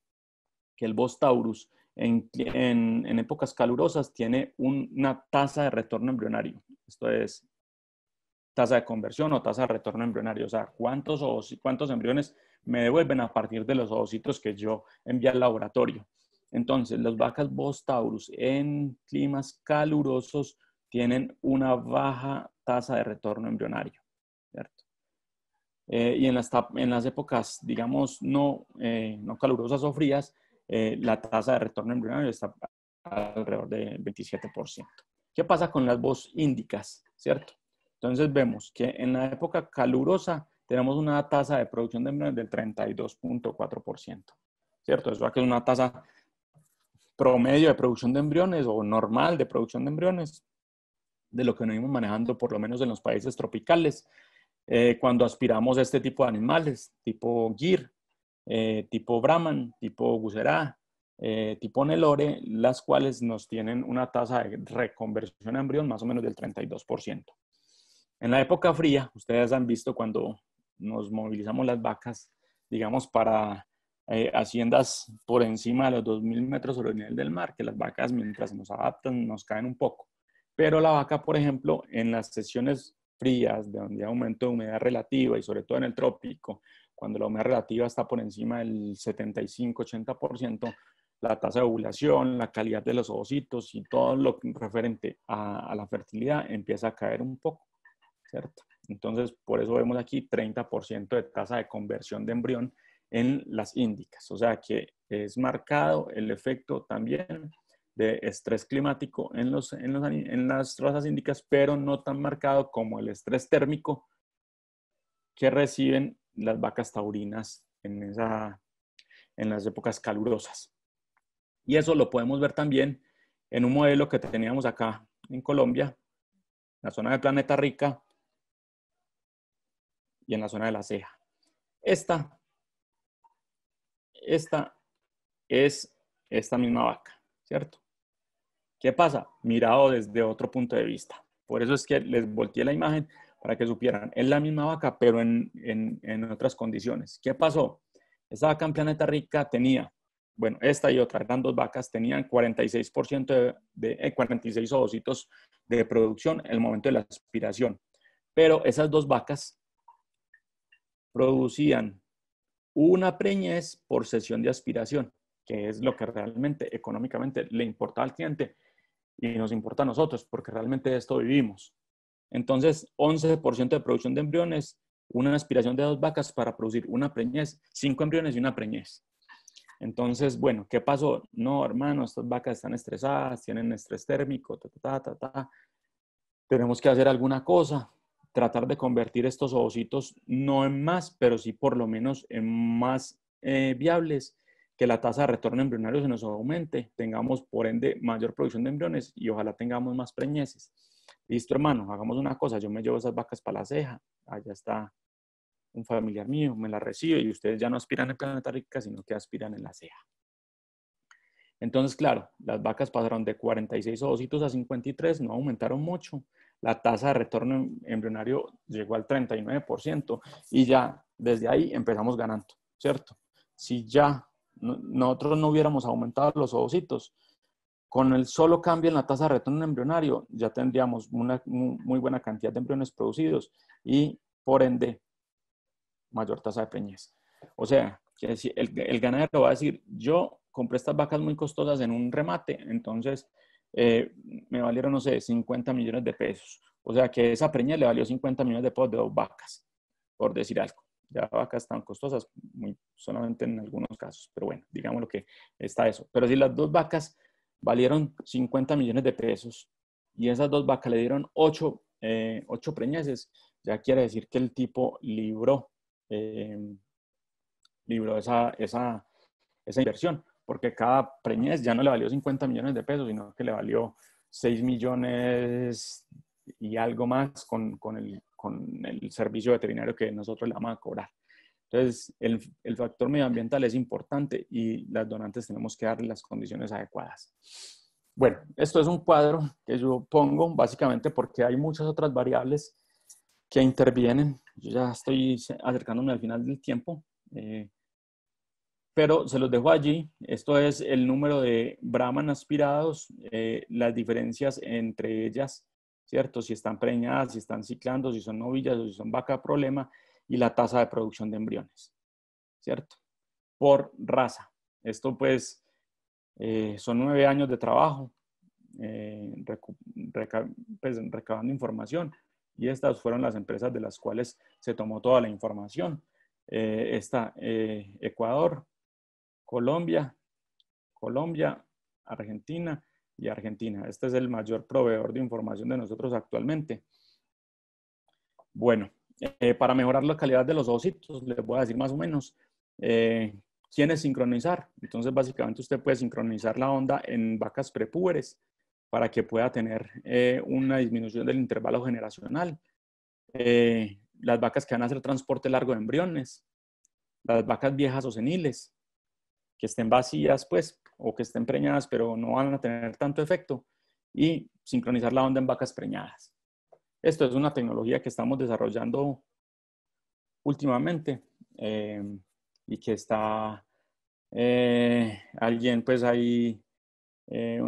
que el Bos Taurus en, épocas calurosas tiene una tasa de retorno embrionario. Esto es tasa de conversión o tasa de retorno embrionario, o sea, cuántos, cuántos embriones me devuelven a partir de los ovocitos que yo envío al laboratorio. Entonces, las vacas Bostaurus en climas calurosos tienen una baja tasa de retorno embrionario, ¿cierto? Eh, y en las, épocas, digamos, no, eh, no calurosas o frías, eh, la tasa de retorno embrionario está alrededor del 27%. ¿Qué pasa con las voz índicas? ¿Cierto? Entonces vemos que en la época calurosa tenemos una tasa de producción de embriones del 32.4%. ¿Cierto? Eso es una tasa promedio de producción de embriones o normal de producción de embriones de lo que nos vimos manejando por lo menos en los países tropicales eh, cuando aspiramos a este tipo de animales, tipo GIR, eh, tipo Brahman, tipo Gusera, eh, tipo Nelore, las cuales nos tienen una tasa de reconversión a embrión más o menos del 32%. En la época fría, ustedes han visto cuando nos movilizamos las vacas, digamos, para eh, haciendas por encima de los 2.000 metros sobre el nivel del mar, que las vacas mientras nos adaptan nos caen un poco. Pero la vaca, por ejemplo, en las sesiones frías, de donde hay aumento de humedad relativa y sobre todo en el trópico, cuando la humedad relativa está por encima del 75-80%, la tasa de ovulación, la calidad de los ovocitos y todo lo referente a, la fertilidad empieza a caer un poco, ¿cierto? Entonces, por eso vemos aquí 30% de tasa de conversión de embrión en las índicas. O sea que es marcado el efecto también de estrés climático en, los, en, en las razas índicas, pero no tan marcado como el estrés térmico que reciben las vacas taurinas en, esa, en las épocas calurosas. Y eso lo podemos ver también en un modelo que teníamos acá en Colombia, en la zona del Planeta Rica y en la zona de la ceja. Esta, esta es esta misma vaca, ¿cierto? ¿Qué pasa? Mirado desde otro punto de vista. Por eso es que les volteé la imagen para que supieran. Es la misma vaca, pero en, otras condiciones. ¿Qué pasó? Esa vaca en Planeta Rica tenía, bueno, esta y otra, eran dos vacas, tenían 46%, de, de 46 eh, ovocitos de producción en el momento de la aspiración. Pero esas dos vacas producían una preñez por sesión de aspiración, que es lo que realmente económicamente le importa al cliente y nos importa a nosotros, porque realmente esto vivimos. Entonces, 11% de producción de embriones, una aspiración de dos vacas para producir una preñez, cinco embriones y una preñez. Entonces, bueno, ¿qué pasó? No, hermano, estas vacas están estresadas, tienen estrés térmico, ta, ta, Tenemos que hacer alguna cosa, tratar de convertir estos ovocitos no en más, pero sí por lo menos en más eh, viables, que la tasa de retorno embrionario se nos aumente, tengamos por ende mayor producción de embriones y ojalá tengamos más preñeces listo hermano, hagamos una cosa, yo me llevo esas vacas para la ceja, allá está un familiar mío, me las recibe y ustedes ya no aspiran en Planeta Rica, sino que aspiran en la ceja. Entonces, claro, las vacas pasaron de 46 ovocitos a 53, no aumentaron mucho. La tasa de retorno em-, embrionario llegó al 39% y ya desde ahí empezamos ganando, ¿cierto? Si ya nosotros no hubiéramos aumentado los ovocitos, con el solo cambio en la tasa de retorno embrionario ya tendríamos una muy buena cantidad de embriones producidos y, por ende, mayor tasa de preñez. O sea, el, el, ganadero va a decir, yo compré estas vacas muy costosas en un remate, entonces eh, me valieron, no sé, 50 millones de pesos. O sea, que esa preñez le valió 50 millones de pesos de dos vacas, por decir algo ya vacas tan costosas, solamente en algunos casos, pero bueno, digamos lo que está eso. Pero si las dos vacas valieron 50 millones de pesos y esas dos vacas le dieron 8, eh, preñeces, ya quiere decir que el tipo libró, eh, libró esa, esa, esa, inversión, porque cada preñez ya no le valió 50 millones de pesos, sino que le valió 6 millones y algo más con, con, el, con el servicio veterinario que nosotros le vamos a cobrar. Entonces, el, factor medioambiental es importante y las donantes tenemos que darle las condiciones adecuadas. Bueno, esto es un cuadro que yo pongo básicamente porque hay muchas otras variables que intervienen. Yo ya estoy acercándome al final del tiempo, eh, pero se los dejo allí. Esto es el número de Brahman aspirados, eh, las diferencias entre ellas, ¿cierto? Si están preñadas, si están ciclando, si son novillas o si son vaca problema y la tasa de producción de embriones, ¿cierto? Por raza. Esto pues eh, son nueve años de trabajo eh, pues, recabando información y estas fueron las empresas de las cuales se tomó toda la información. Eh, está Ecuador, Colombia, Colombia, Argentina y Argentina. Este es el mayor proveedor de información de nosotros actualmente. Bueno, eh, para mejorar la calidad de los ovocitos, les voy a decir más o menos eh, quién es sincronizar. Entonces, básicamente usted puede sincronizar la onda en vacas prepúberes para que pueda tener eh, una disminución del intervalo generacional. Eh, las vacas que van a hacer transporte largo de embriones, las vacas viejas o seniles, que estén vacías, pues, o que estén preñadas, pero no van a tener tanto efecto, y sincronizar la onda en vacas preñadas. Esto es una tecnología que estamos desarrollando últimamente eh, y que está eh, alguien pues ahí eh,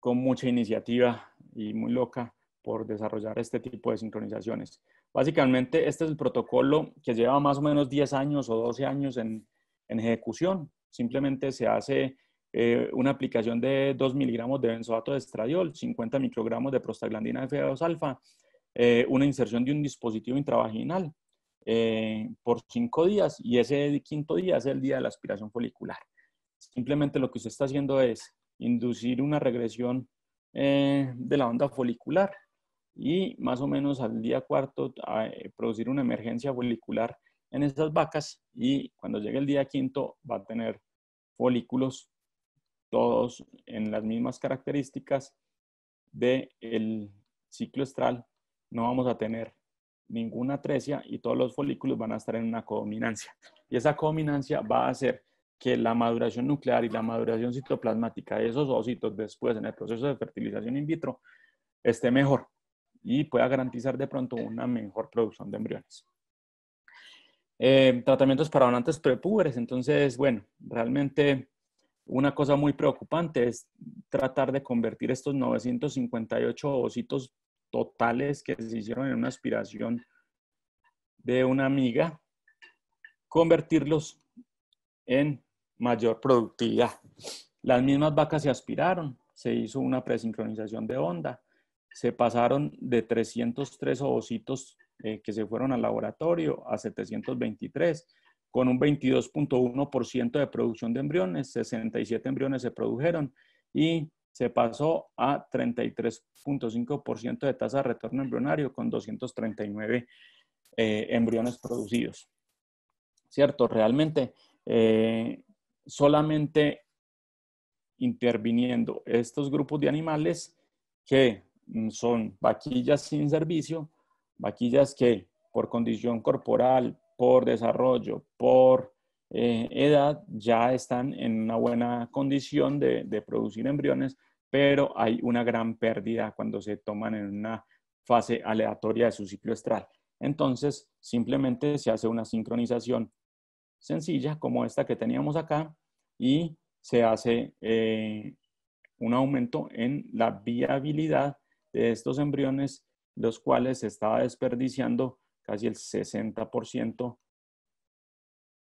con mucha iniciativa y muy loca por desarrollar este tipo de sincronizaciones. Básicamente, este es el protocolo que lleva más o menos 10 años o 12 años en ejecución. Simplemente se hace eh, una aplicación de 2 miligramos de benzoato de estradiol, 50 microgramos de prostaglandina F2 alfa, eh, una inserción de un dispositivo intravaginal eh, por 5 días y ese quinto día es el día de la aspiración folicular. Simplemente lo que usted está haciendo es inducir una regresión de la onda folicular y más o menos al día cuarto producir una emergencia folicular en estas vacas y cuando llegue el día quinto va a tener folículos todos en las mismas características del el ciclo estral, no vamos a tener ninguna atresia y todos los folículos van a estar en una codominancia. Y esa codominancia va a hacer que la maduración nuclear y la maduración citoplasmática de esos ositos después en el proceso de fertilización in vitro esté mejor y pueda garantizar de pronto una mejor producción de embriones. Eh, tratamientos para donantes prepúberes. Entonces, bueno, realmente una cosa muy preocupante es tratar de convertir estos 958 ovocitos totales que se hicieron en una aspiración de una amiga, convertirlos en mayor productividad. Las mismas vacas se aspiraron, se hizo una presincronización de onda, se pasaron de 303 ovocitos eh, que se fueron al laboratorio a 723 con un 22.1% de producción de embriones, 67 embriones se produjeron y se pasó a 33.5% de tasa de retorno embrionario con 239 eh, embriones producidos. ¿Cierto? Realmente, eh, solamente interviniendo estos grupos de animales que mm, son vaquillas sin servicio, vaquillas que por condición corporal, por desarrollo, por eh, edad, ya están en una buena condición de, producir embriones, pero hay una gran pérdida cuando se toman en una fase aleatoria de su ciclo estral. Entonces, simplemente se hace una sincronización sencilla como esta que teníamos acá y se hace eh, un aumento en la viabilidad de estos embriones, los cuales se estaba desperdiciando casi el 60%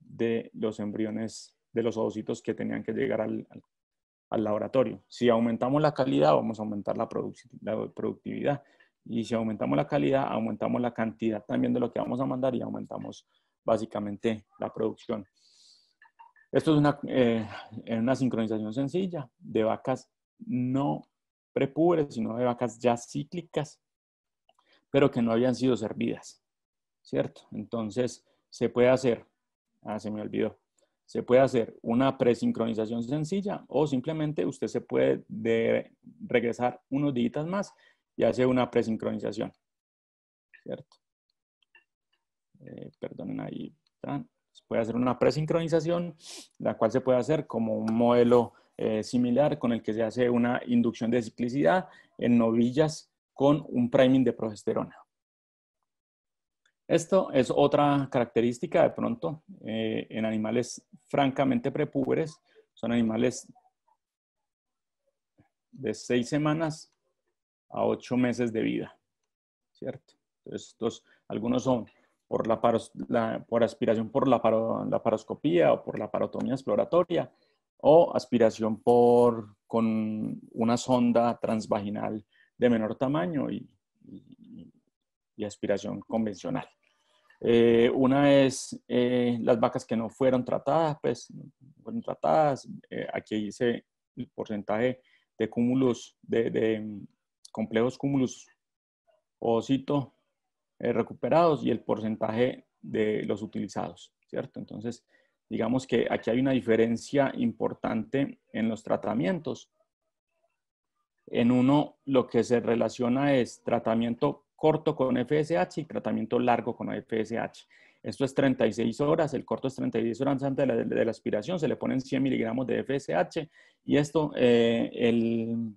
de los embriones de los ovocitos que tenían que llegar al, laboratorio. Si aumentamos la calidad, vamos a aumentar la, productividad. Y si aumentamos la calidad, aumentamos la cantidad también de lo que vamos a mandar y aumentamos básicamente la producción. Esto es una, eh, una sincronización sencilla de vacas no prepúberes, sino de vacas ya cíclicas, pero que no habían sido servidas. ¿cierto? Entonces, se puede hacer, ah, se me olvidó, se puede hacer una presincronización sencilla o simplemente usted se puede regresar unos días más y hace una presincronización, ¿cierto? Eh, perdonen ahí, se puede hacer una presincronización, la cual se puede hacer como un modelo eh, similar con el que se hace una inducción de ciclicidad en novillas con un priming de progesterona. Esto es otra característica de pronto eh, en animales francamente prepúberes. Son animales de seis semanas a ocho meses de vida, ¿cierto? algunos son por, la, por aspiración por la, paroscopía o por la parotomía exploratoria o aspiración con una sonda transvaginal de menor tamaño y aspiración convencional. Eh, una es eh, las vacas que no fueron tratadas, pues fueron tratadas. Eh, aquí dice el porcentaje de cúmulos, de, mm, complejos cúmulos eh, recuperados y el porcentaje de los utilizados, ¿cierto? Entonces, digamos que aquí hay una diferencia importante en los tratamientos. En uno, lo que se relaciona es tratamiento corto con FSH y tratamiento largo con FSH. Esto es 36 horas, el corto es 36 horas antes de la, de la aspiración, se le ponen 100 miligramos de FSH y esto, eh, el,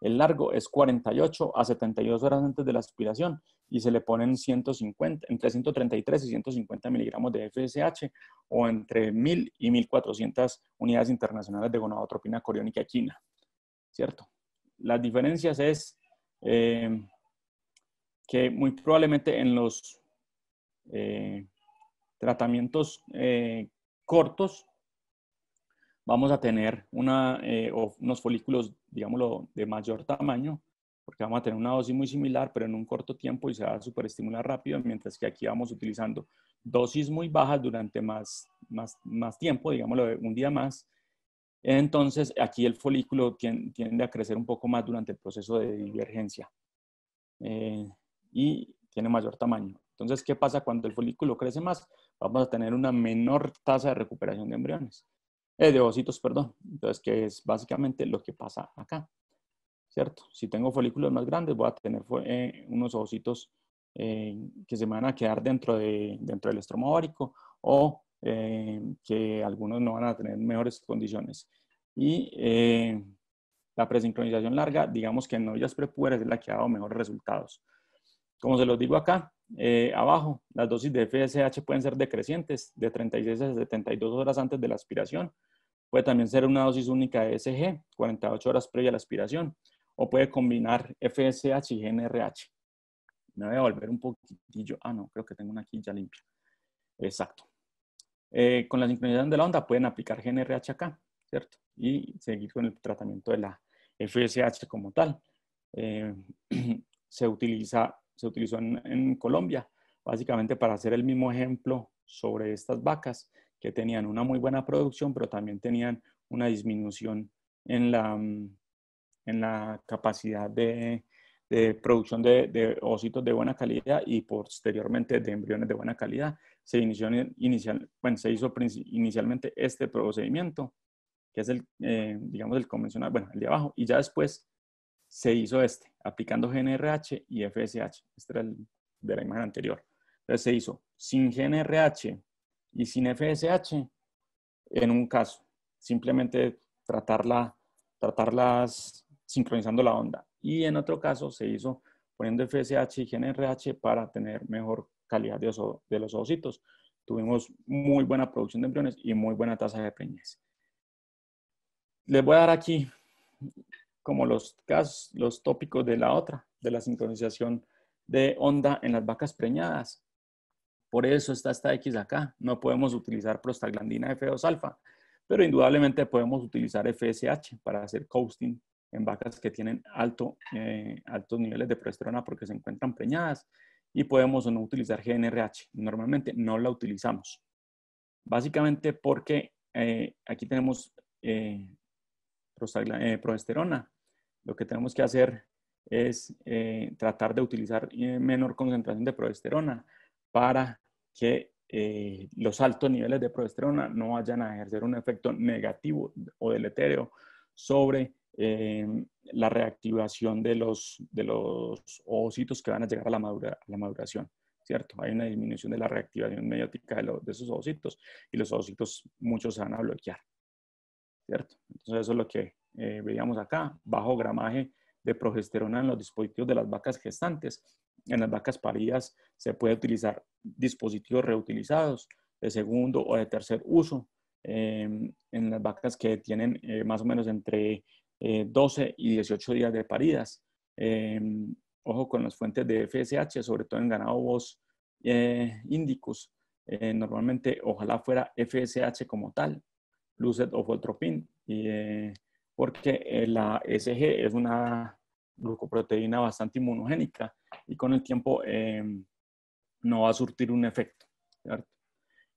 el, largo es 48 a 72 horas antes de la aspiración y se le ponen 150, entre 133 y 150 miligramos de FSH o entre 1000 y 1400 unidades internacionales de gonadotropina coriónica quina, ¿cierto? Las diferencias es... Eh, que muy probablemente en los eh, tratamientos eh, cortos vamos a tener una, eh, unos folículos, digámoslo, de mayor tamaño, porque vamos a tener una dosis muy similar, pero en un corto tiempo y se va a superestimular rápido, mientras que aquí vamos utilizando dosis muy bajas durante más, más, más tiempo, digámoslo, un día más. Entonces, aquí el folículo tiende a crecer un poco más durante el proceso de divergencia y tiene mayor tamaño. Entonces, ¿qué pasa cuando el folículo crece más? Vamos a tener una menor tasa de recuperación de embriones, eh, de ovocitos, perdón. Entonces, que es básicamente lo que pasa acá, ¿cierto? Si tengo folículos más grandes, voy a tener eh, unos ovocitos eh, que se van a quedar dentro, dentro del estroma órico o que algunos no van a tener mejores condiciones. Y la presincronización larga, digamos que en novillas prepúberes es la que ha dado mejores resultados. Como se los digo acá, eh, abajo, las dosis de FSH pueden ser decrecientes de 36 a 72 horas antes de la aspiración. Puede también ser una dosis única de SG, 48 horas previa a la aspiración, o puede combinar FSH y GNRH. Me voy a volver un poquitillo. Ah, no, creo que tengo una aquí ya limpia. Exacto. Eh, con la sincronización de la onda pueden aplicar GNRH acá, ¿cierto? Y seguir con el tratamiento de la FSH como tal. Eh, se utiliza se utilizó en, Colombia, básicamente para hacer el mismo ejemplo sobre estas vacas que tenían una muy buena producción, pero también tenían una disminución en la, mm, en la capacidad de, producción de, de, de buena calidad y posteriormente de embriones de buena calidad. Se, inició inicial, bueno, se hizo inicialmente este procedimiento, que es el, eh, digamos, el convencional, bueno, el de abajo, y ya después se hizo este, aplicando GNRH y FSH. Este era el de la imagen anterior. Entonces se hizo sin GNRH y sin FSH en un caso. Simplemente tratarla, tratarlas sincronizando la onda. Y en otro caso se hizo poniendo FSH y GNRH para tener mejor calidad de, los ovocitos. Tuvimos muy buena producción de embriones y muy buena tasa de preñez. Les voy a dar aquí como los casos, los tópicos de la otra, de la sincronización de onda en las vacas preñadas. Por eso está esta X acá. No podemos utilizar prostaglandina F2 alfa, pero indudablemente podemos utilizar FSH para hacer coasting en vacas que tienen alto, eh, altos niveles de progesterona porque se encuentran preñadas y podemos o no utilizar GNRH. Normalmente no la utilizamos. Básicamente porque eh, aquí tenemos eh, eh, progesterona. Lo que tenemos que hacer es eh, tratar de utilizar eh, menor concentración de progesterona para que los altos niveles de progesterona no vayan a ejercer un efecto negativo o deletéreo sobre la reactivación de los, de los ovocitos que van a llegar a la, madura, la maduración, ¿cierto? Hay una disminución de la reactivación mediática de, de esos ovocitos y los ovocitos muchos se van a bloquear. ¿cierto? Entonces eso es lo que eh, veíamos acá, bajo gramaje de progesterona en los dispositivos de las vacas gestantes. En las vacas paridas se puede utilizar dispositivos reutilizados de segundo o de tercer uso. Em, en las vacas que tienen eh, más o menos entre 12 eh, y 18 días de paridas. Em, ojo con las fuentes de FSH, sobre todo en ganado índicos. normalmente, ojalá fuera FSH como tal, Lucet o y, eh, porque eh, la SG es una glucoproteína bastante inmunogénica y con el tiempo em, no va a surtir un efecto.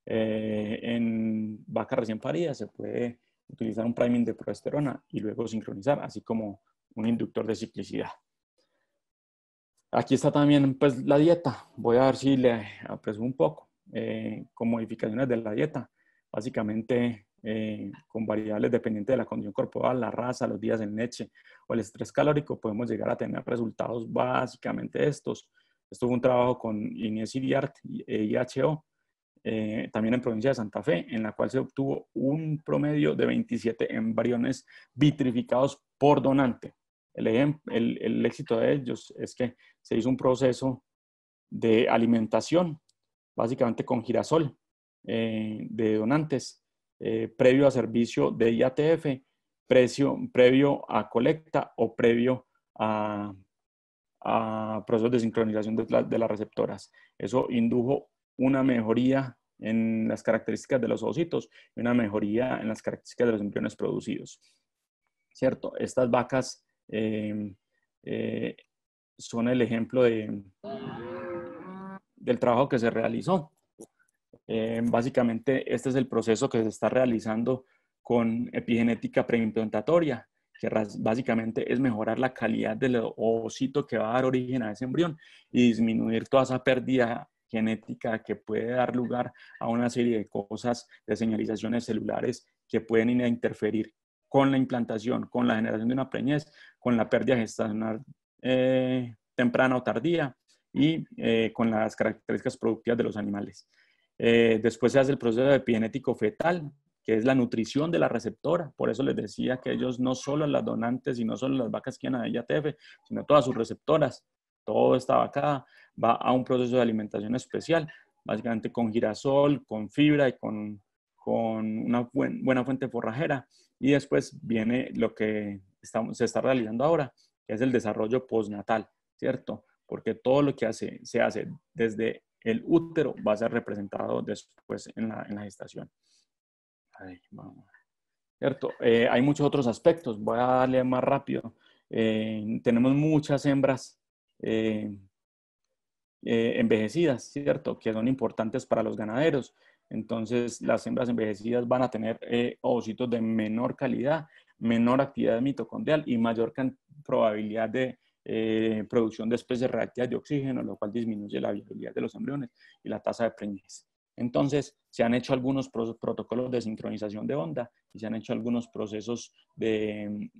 Eh, en vaca recién paridas se puede utilizar un priming de progesterona y luego sincronizar, así como un inductor de ciclicidad. Aquí está también pues, la dieta. Voy a ver si le aprecio un poco con modificaciones de la dieta. Básicamente eh, con variables dependientes de la condición corporal, la raza, los días en leche o el estrés calórico, podemos llegar a tener resultados básicamente estos. Esto fue un trabajo con Inés Iriart y eh, IHO, eh, también en provincia de Santa Fe, en la cual se obtuvo un promedio de 27 embriones vitrificados por donante. El, éxito de ellos es que se hizo un proceso de alimentación, básicamente con girasol de donantes, eh, previo a servicio de IATF, precio, previo a colecta o previo a, procesos de sincronización de, las receptoras. Eso indujo una mejoría en las características de los ocitos y una mejoría en las características de los embriones producidos. ¿Cierto? Estas vacas em, eh, son el ejemplo de, del trabajo que se realizó. Eh, básicamente, este es el proceso que se está realizando con epigenética preimplantatoria, que básicamente es mejorar la calidad del ovocito que va a dar origen a ese embrión y disminuir toda esa pérdida genética que puede dar lugar a una serie de cosas, de señalizaciones celulares que pueden interferir con la implantación, con la generación de una preñez, con la pérdida gestacional eh, temprana o tardía y eh, con las características productivas de los animales. Eh, después se hace el proceso epigenético fetal, que es la nutrición de la receptora. Por eso les decía que ellos no solo las donantes y no solo las vacas que a IATF, sino todas sus receptoras. Toda esta vaca va a un proceso de alimentación especial, básicamente con girasol, con fibra y con, con una buena fuente forrajera. Y después viene lo que estamos, se está realizando ahora, que es el desarrollo postnatal, ¿cierto? Porque todo lo que hace, se hace desde el útero va a ser representado después en la, gestación. ¿Cierto? Eh, hay muchos otros aspectos, voy a darle más rápido. Eh, tenemos muchas hembras eh, envejecidas, ¿cierto? Que son importantes para los ganaderos. Entonces, las hembras envejecidas van a tener ovocitos de menor calidad, menor actividad mitocondrial y mayor probabilidad de, eh, producción de especies reactivas de oxígeno, lo cual disminuye la viabilidad de los embriones y la tasa de preñez. Entonces, se han hecho algunos protocolos de sincronización de onda y se han hecho algunos procesos de,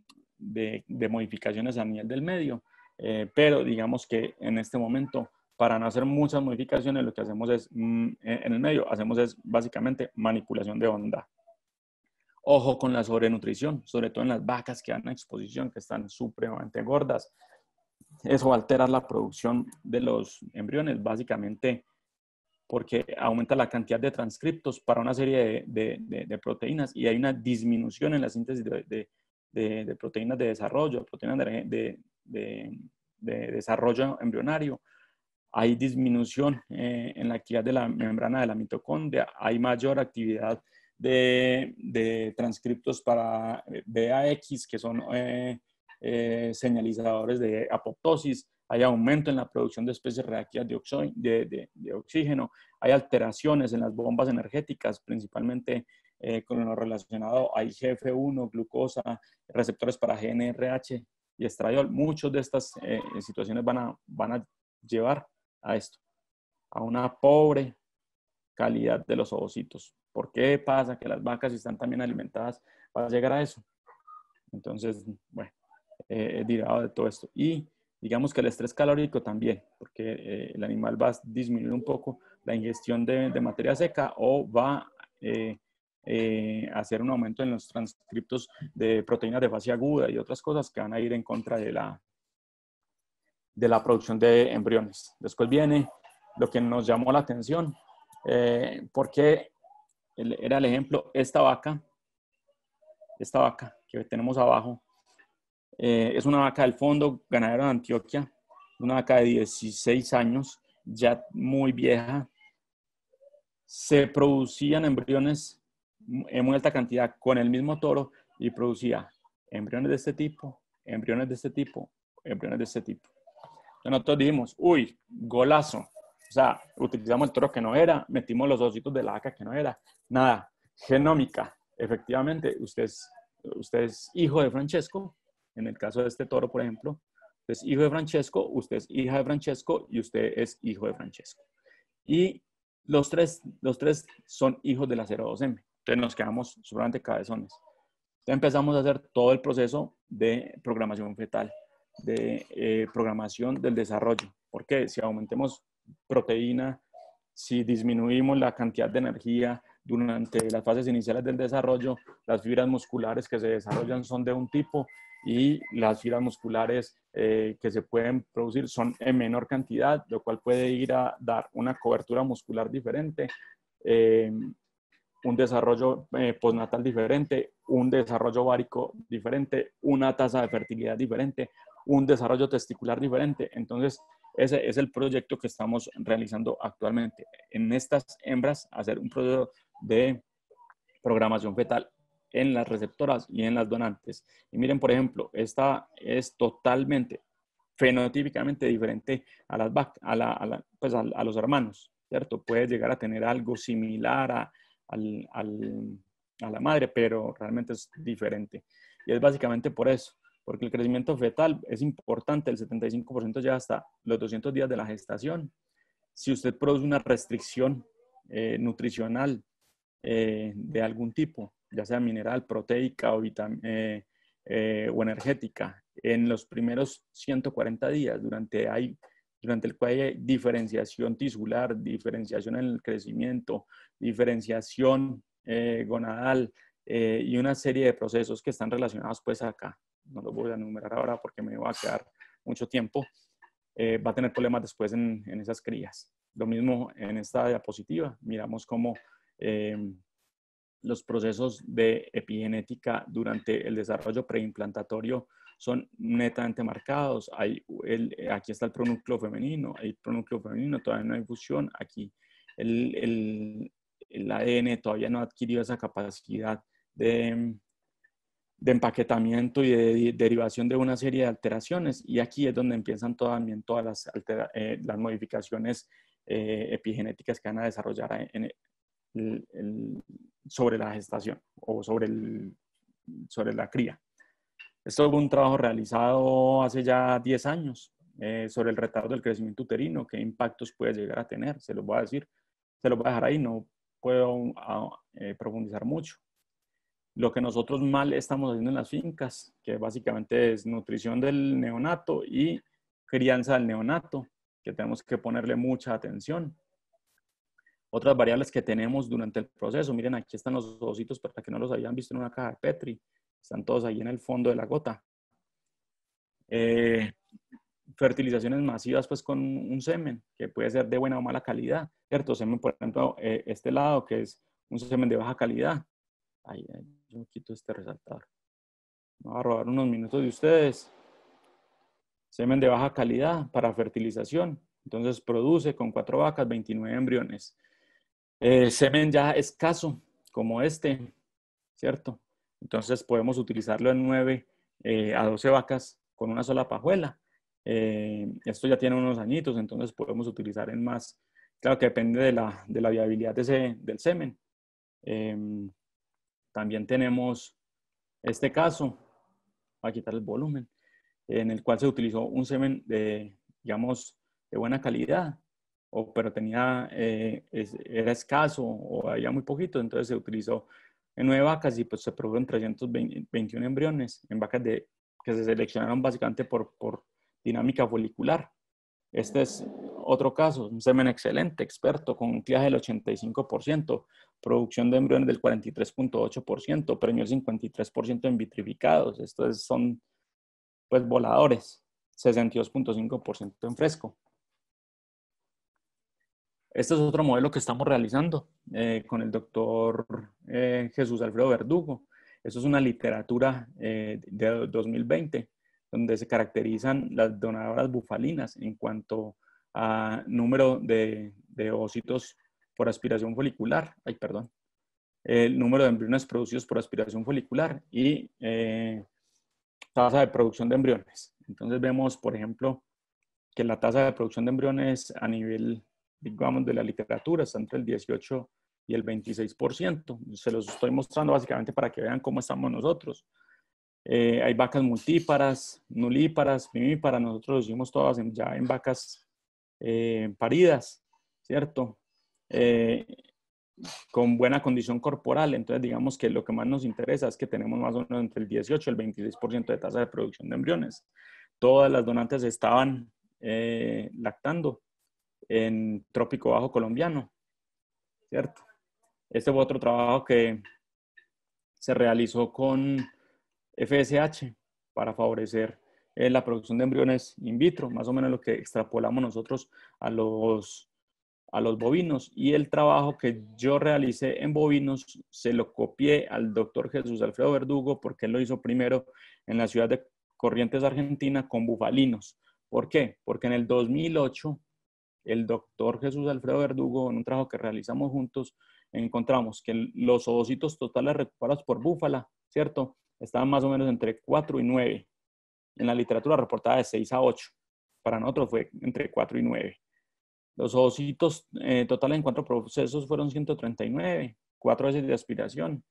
modificaciones a nivel del medio, eh, pero digamos que en este momento, para no hacer muchas modificaciones, lo que hacemos es, mm, en el medio, hacemos es básicamente manipulación de onda. Ojo con la sobrenutrición, sobre todo en las vacas que dan exposición, que están supremamente gordas eso altera la producción de los embriones, básicamente porque aumenta la cantidad de transcriptos para una serie de, proteínas y hay una disminución en la síntesis de, proteínas de desarrollo, proteínas de, desarrollo embrionario. Hay disminución eh, en la actividad de la membrana de la mitocondria, hay mayor actividad de, transcriptos para eh, BAX, que son eh, eh, señalizadores de apoptosis, hay aumento en la producción de especies reactivas de, de, oxígeno, hay alteraciones en las bombas energéticas, principalmente eh, con lo relacionado a IGF-1, glucosa, receptores para GNRH y estradiol. Muchas de estas eh, situaciones van a, llevar a esto, a una pobre calidad de los ovocitos. ¿Por qué pasa que las vacas, están también alimentadas, para a llegar a eso? Entonces, bueno. Eh, eh, derivado de todo esto. Y digamos que el estrés calórico también, porque eh, el animal va a disminuir un poco la ingestión de, de materia seca o va a eh, hacer un aumento en los transcriptos de proteínas de fase aguda y otras cosas que van a ir en contra de la, de la producción de embriones. Después viene lo que nos llamó la atención, porque era el ejemplo, esta vaca, esta vaca que tenemos abajo, eh, es una vaca del fondo, ganadero de Antioquia, una vaca de 16 años, ya muy vieja. Se producían embriones en muy alta cantidad con el mismo toro y producía embriones de este tipo, embriones de este tipo, embriones de este tipo. Entonces nosotros dijimos, uy, golazo. O sea, utilizamos el toro que no era, metimos los ositos de la vaca que no era. Nada, genómica. Efectivamente, usted es hijo de Francesco, en el caso de este toro, por ejemplo, usted es hijo de Francesco, usted es hija de Francesco y usted es hijo de Francesco. Y los tres, los tres son hijos de la 02M. Entonces nos quedamos solamente cabezones. Entonces empezamos a hacer todo el proceso de programación fetal, de eh, programación del desarrollo. Porque si aumentemos proteína, si disminuimos la cantidad de energía durante las fases iniciales del desarrollo, las fibras musculares que se desarrollan son de un tipo y las fibras musculares eh, que se pueden producir son en menor cantidad, lo cual puede ir a dar una cobertura muscular diferente, eh, un desarrollo eh, postnatal diferente, un desarrollo ovárico diferente, una tasa de fertilidad diferente, un desarrollo testicular diferente. Entonces, ese es el proyecto que estamos realizando actualmente. En estas hembras, hacer un proceso de programación fetal en las receptoras y en las donantes. Y miren, por ejemplo, esta es totalmente fenotípicamente diferente a, las, a, a, pues a, los hermanos, ¿cierto? Puede llegar a tener algo similar a, al, a la madre, pero realmente es diferente. Y es básicamente por eso, porque el crecimiento fetal es importante, el 75% ya hasta los 200 días de la gestación. Si usted produce una restricción eh, nutricional eh, de algún tipo, ya sea mineral, proteica o, eh, eh, o energética, en los primeros 140 días, durante, hay, durante el cual hay diferenciación tisular, diferenciación en el crecimiento, diferenciación eh, gonadal y una serie de procesos que están relacionados pues acá. No los voy a enumerar ahora porque me va a quedar mucho tiempo. va a tener problemas después en, esas crías. Lo mismo en esta diapositiva, miramos cómo los procesos de epigenética durante el desarrollo preimplantatorio son netamente marcados. Hay eh, aquí está el pronúcleo femenino, hay pronúcleo femenino, todavía no hay fusión. Aquí el, el, ADN todavía no ha adquirido esa capacidad de, empaquetamiento y de, derivación de una serie de alteraciones. Y aquí es donde empiezan también todas las, eh, las modificaciones eh, epigenéticas que van a desarrollar en el, el, sobre la gestación o sobre, el, sobre la cría. Esto es un trabajo realizado hace ya 10 años eh, sobre el retardo del crecimiento uterino, qué impactos puede llegar a tener. Se los voy a decir, se los voy a dejar ahí, no puedo eh, profundizar mucho. Lo que nosotros mal estamos haciendo en las fincas, que básicamente es nutrición del neonato y crianza del neonato, que tenemos que ponerle mucha atención otras variables que tenemos durante el proceso. Miren, aquí están los ositos para que no los hayan visto en una caja de Petri. Están todos ahí en el fondo de la gota. Eh, fertilizaciones masivas pues con un semen, que puede ser de buena o mala calidad, ¿cierto? Semen, por ejemplo, eh, este lado que es un semen de baja calidad. Ahí, yo quito este resaltador. Me voy a robar unos minutos de ustedes. Semen de baja calidad para fertilización. Entonces produce con cuatro vacas 29 embriones semen ya escaso, como este, ¿cierto? Entonces podemos utilizarlo en 9 eh, a 12 vacas con una sola pajuela. Eh, esto ya tiene unos añitos, entonces podemos utilizar en más. Claro que depende de la, viabilidad del semen. Em, también tenemos este caso, voy a quitar el volumen, en el cual se utilizó un semen de, digamos, de buena calidad, pero tenía, eh, era escaso o había muy poquito, entonces se utilizó en nueve vacas y pues se produjeron 321 embriones en vacas de, que se seleccionaron básicamente por, dinámica folicular. Este es otro caso, un semen excelente, experto, con un cliaje del 85%, producción de embriones del 43.8%, premio el 53% en vitrificados. Estos son, pues, voladores, 62.5% en fresco. Este es otro modelo que estamos realizando eh, con el doctor eh, Jesús Alfredo Verdugo. Esto es una literatura eh, de 2020, donde se caracterizan las donadoras bufalinas en cuanto a número de, de por aspiración folicular, ay, perdón, el número de embriones producidos por aspiración folicular y tasa de producción de embriones. Entonces vemos, por ejemplo, que la tasa de producción de embriones a nivel digamos, de la literatura está entre el 18 y el 26%. Se los estoy mostrando básicamente para que vean cómo estamos nosotros. Eh, hay vacas multíparas, nulíparas, primíparas, nosotros lo hicimos todas ya en vacas eh, paridas, ¿cierto? Eh, con buena condición corporal, entonces digamos que lo que más nos interesa es que tenemos más o menos entre el 18 y el 26% de tasa de producción de embriones. Todas las donantes estaban lactando, en Trópico Bajo Colombiano, ¿cierto? Este fue otro trabajo que se realizó con FSH para favorecer eh, la producción de embriones in vitro, más o menos lo que extrapolamos nosotros a los, a los bovinos. Y el trabajo que yo realicé en bovinos se lo copié al doctor Jesús Alfredo Verdugo porque él lo hizo primero en la ciudad de Corrientes, Argentina, con bufalinos. ¿Por qué? Porque en el 2008 el doctor Jesús Alfredo Verdugo, en un trabajo que realizamos juntos, encontramos que los ovocitos totales recuperados por búfala, ¿cierto? Estaban más o menos entre 4 y 9. En la literatura reportada de 6 a 8. Para nosotros fue entre 4 y 9. Los ovocitos eh, totales en cuatro procesos fueron 139, cuatro veces de aspiración.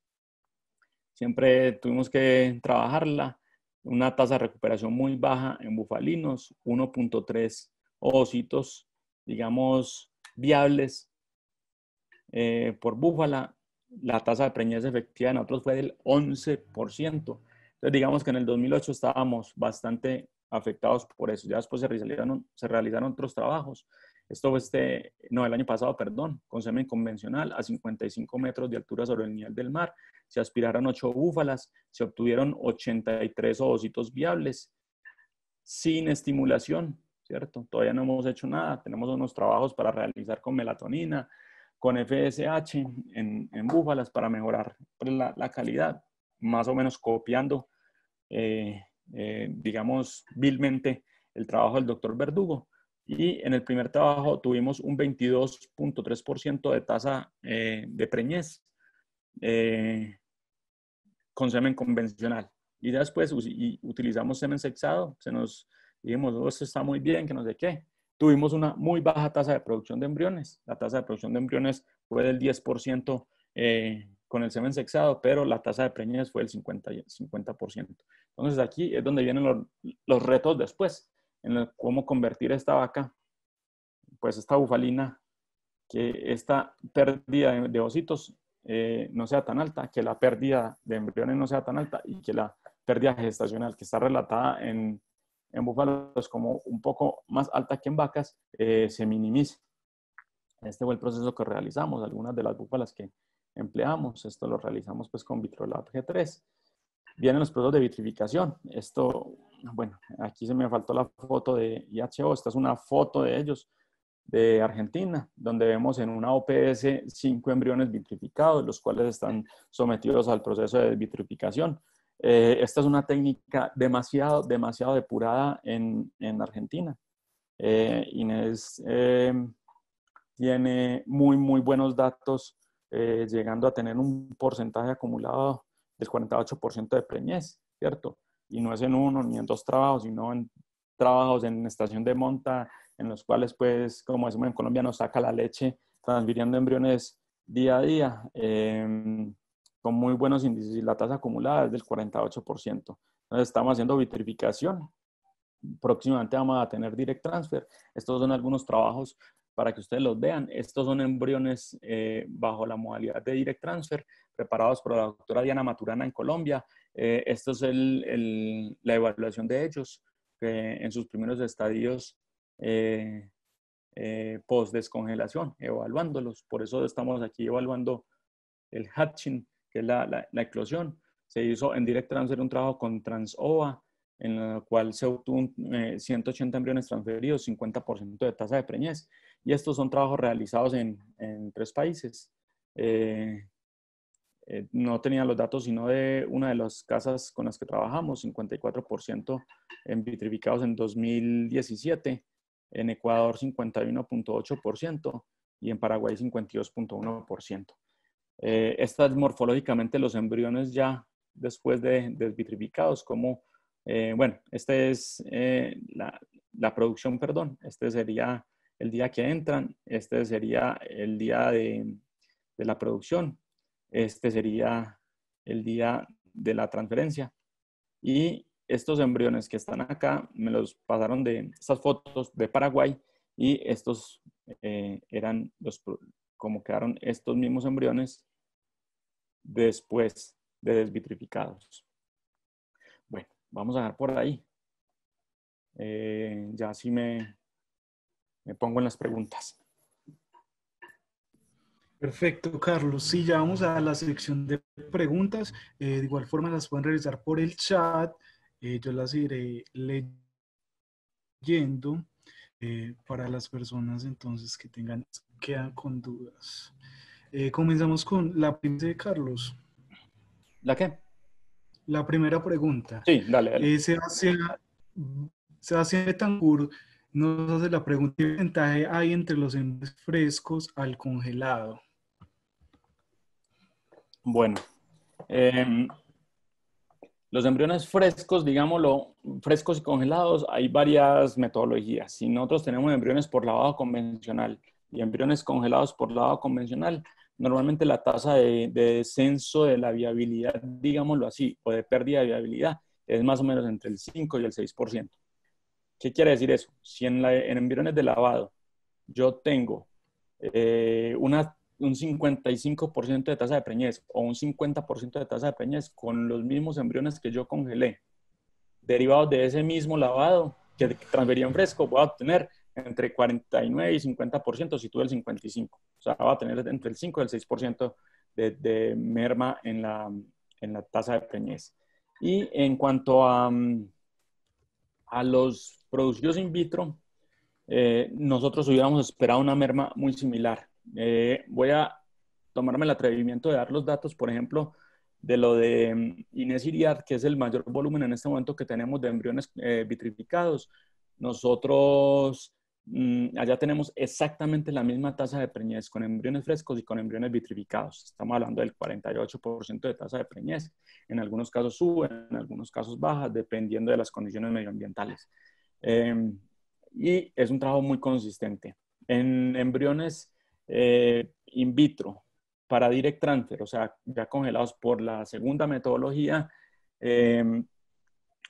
Siempre tuvimos que trabajarla. Una tasa de recuperación muy baja en bufalinos, 1.3 ovocitos digamos, viables eh, por Búfala, la tasa de preñez efectiva en otros fue del 11%. Entonces, digamos que en el 2008 estábamos bastante afectados por eso. Ya después se realizaron, se realizaron otros trabajos. Esto fue este, no, el año pasado, perdón, con semen convencional a 55 metros de altura sobre el nivel del mar. Se aspiraron 8 búfalas, se obtuvieron 83 ovocitos viables sin estimulación ¿cierto? Todavía no hemos hecho nada, tenemos unos trabajos para realizar con melatonina, con FSH en, en búfalas para mejorar pues, la, la, calidad, más o menos copiando, eh, eh, digamos, vilmente el trabajo del doctor Verdugo. Y en el primer trabajo tuvimos un 22.3% de tasa eh, de preñez con semen convencional. Y después utilizamos semen sexado, se nos dijimos, esto está muy bien, que no sé qué. Tuvimos una muy baja tasa de producción de embriones. La tasa de producción de embriones fue del 10% eh, con el semen sexado, pero la tasa de preñez fue del 50%. 50%. Entonces aquí es donde vienen los, retos después, en cómo convertir esta vaca, pues esta bufalina, que esta pérdida de, ositos eh, no sea tan alta, que la pérdida de embriones no sea tan alta y que la pérdida gestacional que está relatada en en búfalos como un poco más alta que en vacas, eh, se minimice. Este fue el proceso que realizamos. Algunas de las búfalas que empleamos, esto lo realizamos pues con Vitrolab G3. Vienen los procesos de vitrificación. Esto, bueno, aquí se me faltó la foto de IHO. Esta es una foto de ellos de Argentina, donde vemos en una OPS cinco embriones vitrificados, los cuales están sometidos al proceso de vitrificación. Eh, esta es una técnica demasiado, demasiado depurada en, en Argentina. Eh, Inés eh, tiene muy, muy buenos datos, llegando a tener un porcentaje acumulado del 48% de preñez, ¿cierto? Y no es en uno ni en dos trabajos, sino en trabajos en estación de monta, en los cuales, pues, como decimos en Colombia, nos saca la leche transfiriendo embriones día a día con muy buenos índices y la tasa acumulada es del 48%. Entonces estamos haciendo vitrificación. Próximamente vamos a tener direct transfer. Estos son algunos trabajos para que ustedes los vean. Estos son embriones eh, bajo la modalidad de direct transfer preparados por la doctora Diana Maturana en Colombia. Eh, esto es el, el, la evaluación de ellos en sus primeros estadios eh, eh, post descongelación, evaluándolos. Por eso estamos aquí evaluando el hatching que es la, la, eclosión. Se hizo en Direct Transfer un trabajo con TransOVA, en el cual se obtuvo 180 eh, embriones transferidos, 50% de tasa de preñez. Y estos son trabajos realizados en, en tres países. Eh, eh, no tenía los datos sino de una de las casas con las que trabajamos, 54% en vitrificados en 2017, en Ecuador 51.8% y en Paraguay 52.1%. Eh, estas morfológicamente los embriones ya después de desvitrificados, como, eh, bueno, esta es eh, la, producción, perdón, este sería el día que entran, este sería el día de, la producción, este sería el día de la transferencia. Y estos embriones que están acá, me los pasaron de estas fotos de Paraguay y estos eran los, cómo quedaron estos mismos embriones después de desvitrificados. Bueno, vamos a dejar por ahí. Eh, ya sí me, pongo en las preguntas. Perfecto, Carlos. Sí, ya vamos a la sección de preguntas. Eh, de igual forma las pueden realizar por el chat. Eh, yo las iré leyendo para las personas entonces que tengan quedan con dudas. Eh, comenzamos con la primera de Carlos. ¿La qué? La primera pregunta. Sí, dale. dale. hace de Tangur. nos hace la pregunta: ¿qué ventaje hay entre los embriones frescos al congelado? Bueno, em, los embriones frescos, digámoslo, frescos y congelados, hay varias metodologías. Si nosotros tenemos embriones por lavado convencional, y embriones congelados por lavado convencional, normalmente la tasa de, descenso de la viabilidad, digámoslo así, o de pérdida de viabilidad, es más o menos entre el 5 y el 6%. ¿Qué quiere decir eso? Si en, embriones de lavado yo tengo eh, una, un 55% de tasa de preñez o un 50% de tasa de preñez con los mismos embriones que yo congelé, derivados de ese mismo lavado que transferí en fresco, voy a obtener entre 49 y 50%, si tuve el 55%. O sea, va a tener entre el 5 y el 6% de, de merma en la, en la tasa de preñez. Y en cuanto a, mm, a los producidos in vitro, eh, nosotros hubiéramos esperado una merma muy similar. Eh, voy a tomarme el atrevimiento de dar los datos, por ejemplo, de lo de mm, Inés Iriad, que es el mayor volumen en este momento que tenemos de embriones eh, vitrificados. Nosotros Mm, allá tenemos exactamente la misma tasa de preñez con embriones frescos y con embriones vitrificados. Estamos hablando del 48% de tasa de preñez. En algunos casos sube, en algunos casos baja, dependiendo de las condiciones medioambientales. Em, y es un trabajo muy consistente. En embriones eh, in vitro, para direct transfer, o sea, ya congelados por la segunda metodología, eh,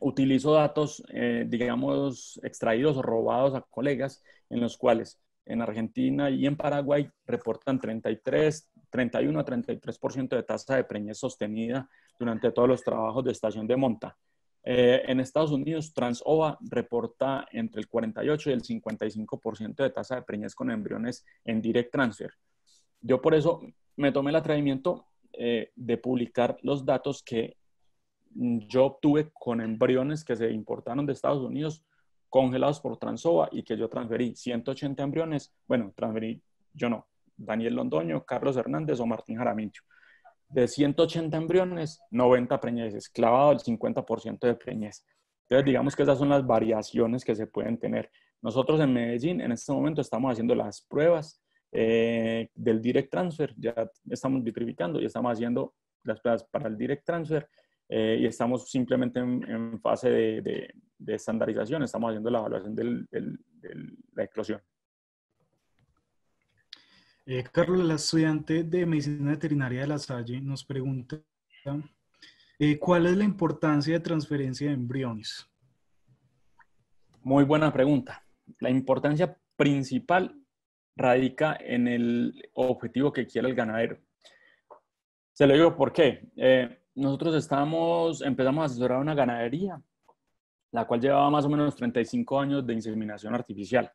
utilizo datos, eh, digamos, extraídos o robados a colegas, en los cuales en Argentina y en Paraguay reportan 33, 31 a 33% de tasa de preñez sostenida durante todos los trabajos de estación de monta. Eh, en Estados Unidos, Transova reporta entre el 48 y el 55% de tasa de preñez con embriones en direct transfer. Yo por eso me tomé el atrevimiento eh, de publicar los datos que Mm, yo obtuve con embriones que se importaron de Estados Unidos congelados por Transova y que yo transferí 180 embriones, bueno, transferí yo no, Daniel Londoño, Carlos Hernández o Martín Jaramillo. De 180 embriones, 90 preñeces, clavado el 50% de preñez. Entonces, digamos que esas son las variaciones que se pueden tener. Nosotros en Medellín, en este momento, estamos haciendo las pruebas eh, del direct transfer, ya estamos vitrificando y estamos haciendo las pruebas para el direct transfer eh, y estamos simplemente en, fase de, estandarización, estamos haciendo la evaluación de la eclosión. Eh, Carlos, la estudiante de Medicina Veterinaria de La Salle nos pregunta, eh, ¿cuál es la importancia de transferencia de embriones? Muy buena pregunta. La importancia principal radica en el objetivo que quiere el ganadero. Se lo digo por qué nosotros estábamos, empezamos a asesorar una ganadería, la cual llevaba más o menos 35 años de inseminación artificial.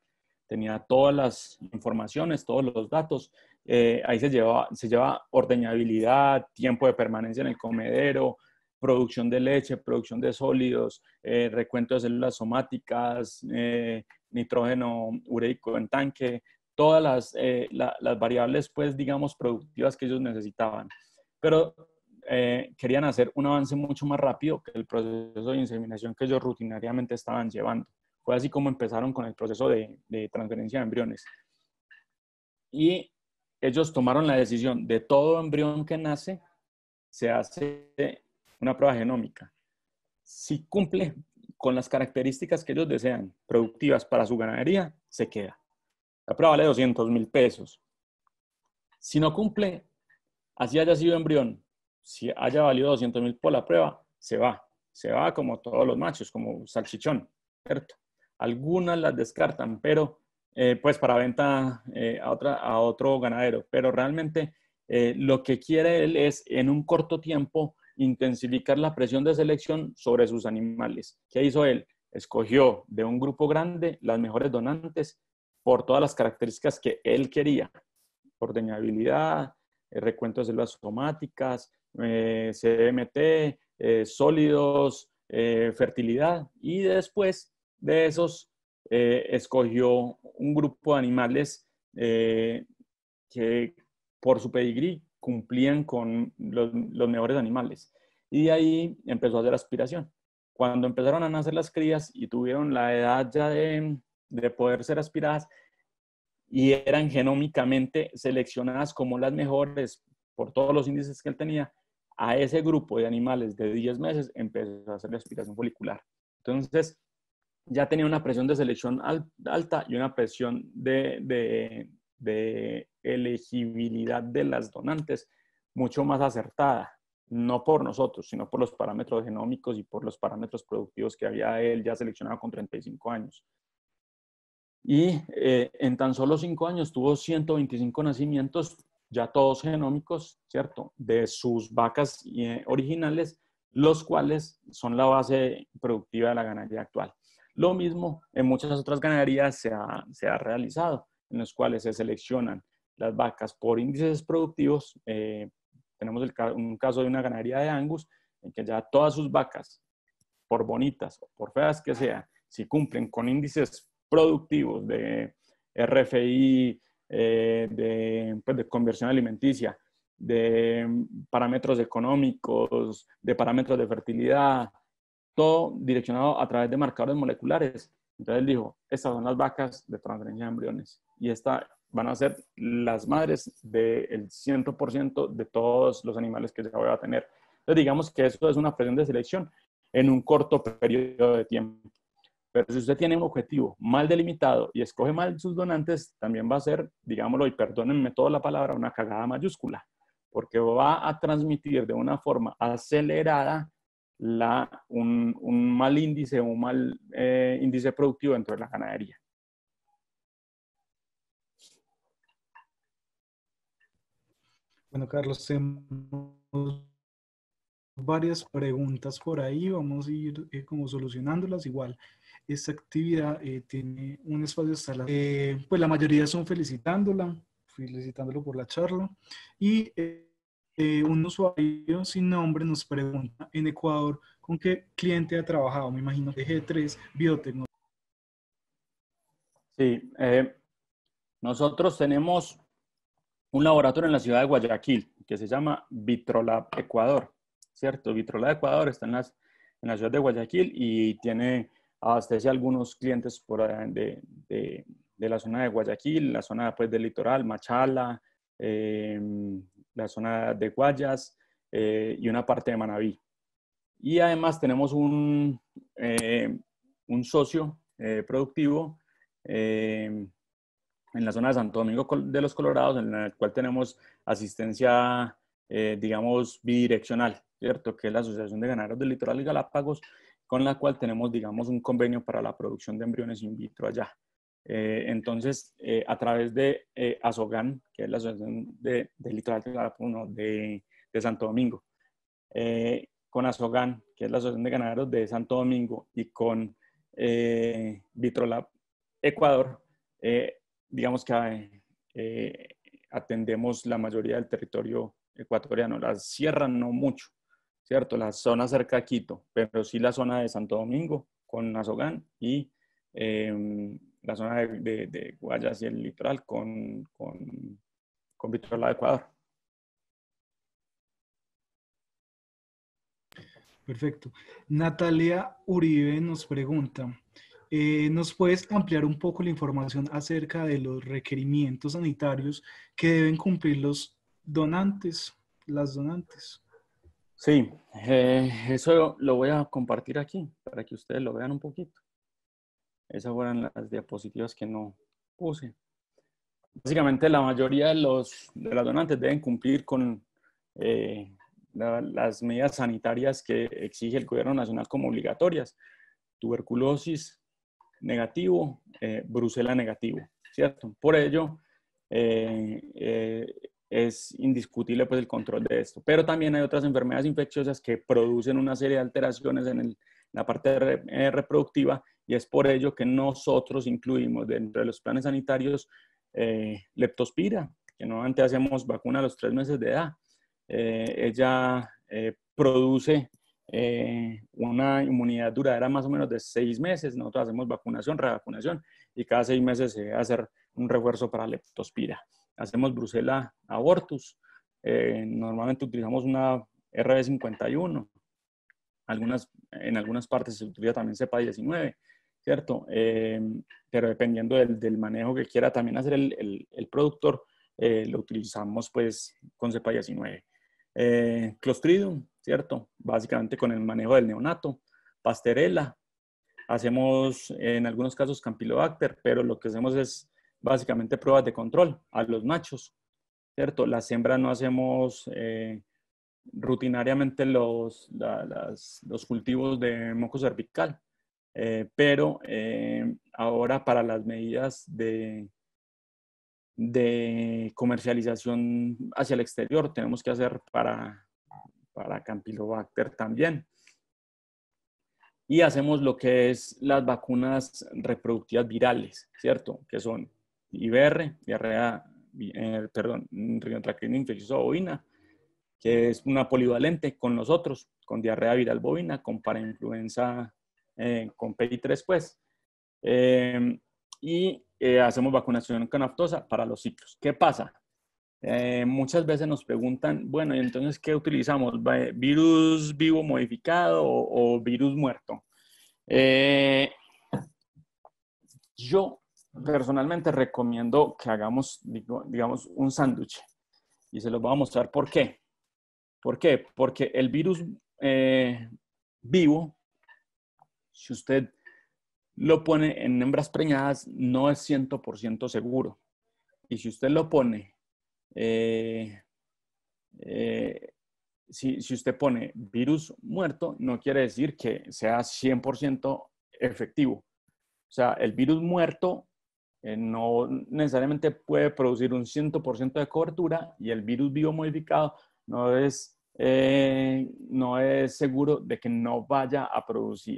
Tenía todas las informaciones, todos los datos. Eh, ahí se lleva, se lleva ordeñabilidad, tiempo de permanencia en el comedero, producción de leche, producción de sólidos, eh, recuento de células somáticas, eh, nitrógeno ureico en tanque, todas las, las variables, pues, digamos, productivas que ellos necesitaban. Pero eh, querían hacer un avance mucho más rápido que el proceso de inseminación que ellos rutinariamente estaban llevando. Fue así como empezaron con el proceso de, de transferencia de embriones. Y ellos tomaron la decisión de todo embrión que nace, se hace una prueba genómica. Si cumple con las características que ellos desean, productivas para su ganadería, se queda. La prueba vale 200 mil pesos. Si no cumple, así haya sido embrión, si haya valido 200 mil por la prueba, se va. Se va como todos los machos, como salchichón, ¿cierto? Algunas las descartan, pero eh, pues para venta eh, a, otra, a otro ganadero. Pero realmente eh, lo que quiere él es en un corto tiempo intensificar la presión de selección sobre sus animales. ¿Qué hizo él? Escogió de un grupo grande las mejores donantes por todas las características que él quería. Por Ordeñabilidad, recuento de células somáticas, eh, CMT, eh, sólidos, eh, fertilidad. Y después de esos, escogió un grupo de animales que por su pedigrí cumplían con los, mejores animales. Y de ahí empezó a hacer aspiración. Cuando empezaron a nacer las crías y tuvieron la edad ya de poder ser aspiradas, y eran genómicamente seleccionadas como las mejores por todos los índices que él tenía, a ese grupo de animales de 10 meses empezó a hacer la respiración folicular. Entonces, ya tenía una presión de selección alta y una presión de, elegibilidad de las donantes mucho más acertada, no por nosotros, sino por los parámetros genómicos y por los parámetros productivos que había él ya seleccionado con 35 años. Y eh, en tan solo 5 años tuvo 125 nacimientos ya todos genómicos, ¿cierto?, de sus vacas eh, originales, los cuales son la base productiva de la ganadería actual. Lo mismo en muchas otras ganaderías se ha, realizado, en los cuales se seleccionan las vacas por índices productivos. Eh, tenemos un caso de una ganadería de Angus, en que ya todas sus vacas, por bonitas o por feas que sean, si cumplen con índices productivos de RFI, eh, pues, de, conversión alimenticia, de mm, parámetros económicos, de parámetros de fertilidad, todo direccionado a través de marcadores moleculares. Entonces dijo, estas son las vacas de transferencia de embriones y estas van a ser las madres del 100% de todos los animales que se va a tener. Entonces digamos que eso es una presión de selección en un corto periodo de tiempo. Pero si usted tiene un objetivo mal delimitado y escoge mal sus donantes, también va a ser, digámoslo, y perdónenme toda la palabra, una cagada mayúscula, porque va a transmitir de una forma acelerada la, un, mal índice, un mal eh, índice productivo dentro de la ganadería. Bueno, Carlos, tenemos varias preguntas por ahí, vamos a ir eh, como solucionándolas igual esta actividad eh, tiene un espacio la... Eh, pues la mayoría son felicitándola, felicitándolo por la charla. Y eh, un usuario sin nombre nos pregunta en Ecuador con qué cliente ha trabajado. Me imagino que G3 Biotecnología. Sí, eh, nosotros tenemos un laboratorio en la ciudad de Guayaquil que se llama Vitrolab Ecuador, ¿cierto? Vitrolab Ecuador está las, en la ciudad de Guayaquil y tiene abastece algunos clientes de, de, la zona de Guayaquil, la zona pues, del litoral, Machala, em, la zona de Guayas eh, y una parte de Manabí. Y además tenemos un, em, un socio eh, productivo em, en la zona de Santo Domingo de los Colorados, en el cual tenemos asistencia, eh, digamos, bidireccional, ¿cierto? Que es la Asociación de Ganaderos del Litoral y Galápagos, con la cual tenemos, digamos, un convenio para la producción de embriones in vitro allá. Eh, entonces, eh, a través de eh, Azogan ASOGAN, que es la Asociación de, de Litoral de, de, Santo Domingo, con ASOGAN, que es la Asociación de Ganaderos de Santo Domingo, y con Vitrolab Ecuador, digamos que atendemos la mayoría del territorio ecuatoriano. las sierra no mucho, ¿cierto? La zona cerca de Quito, pero sí la zona de Santo Domingo con Azogán y em, la zona de, Guayas y el litoral con, con, con de Ecuador. Perfecto. Natalia Uribe nos pregunta, eh, ¿nos puedes ampliar un poco la información acerca de los requerimientos sanitarios que deben cumplir los donantes, las donantes? Sí, eh, eso lo voy a compartir aquí para que ustedes lo vean un poquito. Esas fueron las diapositivas que no puse. Básicamente la mayoría de, los, donantes deben cumplir con eh, las medidas sanitarias que exige el gobierno nacional como obligatorias. Tuberculosis negativo, eh, Bruselas negativo, ¿cierto? Por ello, eh, es indiscutible pues el control de esto. Pero también hay otras enfermedades infecciosas que producen una serie de alteraciones en, la parte eh, reproductiva y es por ello que nosotros incluimos dentro de los planes sanitarios eh, leptospira, que normalmente hacemos vacuna a los tres meses de edad. Eh, ella produce una inmunidad duradera más o menos de seis meses. Nosotros hacemos vacunación, revacunación y cada seis meses se hacer un refuerzo para leptospira hacemos Brusela abortus. Eh, normalmente utilizamos una RB51. Algunas, en algunas partes se utiliza también cepa 19, ¿cierto? Eh, pero dependiendo del, del, manejo que quiera también hacer el, el, el productor, eh, lo utilizamos pues con cepa 19. Clostridium, ¿cierto? Básicamente con el manejo del neonato. Pasterela, hacemos en algunos casos Campylobacter, pero lo que hacemos es básicamente pruebas de control a los machos, ¿cierto? Las hembras no hacemos eh, rutinariamente los, los cultivos de moco cervical, eh, pero eh, ahora para las medidas de, de comercialización hacia el exterior tenemos que hacer para, para Campylobacter también. Y hacemos lo que es las vacunas reproductivas virales, ¿cierto? Que son IBR, diarrea, eh, perdón, rinotraquina infecciosa bovina, que es una polivalente con nosotros, con diarrea viral bovina, con parainfluenza, eh, con PI3, pues. Em, y eh, hacemos vacunación con aftosa para los ciclos. ¿Qué pasa? muchas veces nos preguntan, bueno, ¿y entonces qué utilizamos? ¿Virus vivo modificado o virus muerto? yo personalmente recomiendo que hagamos, digamos, un sándwich. Y se los voy a mostrar por qué. ¿Por qué? Porque el virus eh, vivo, si usted lo pone en hembras preñadas, no es 100% seguro. Y si usted lo pone, eh, eh, si, si usted pone virus muerto, no quiere decir que sea 100% efectivo. O sea, el virus muerto eh, no necesariamente puede producir un 100% de cobertura y el virus biomodificado no es, eh, no es seguro de que no vaya a,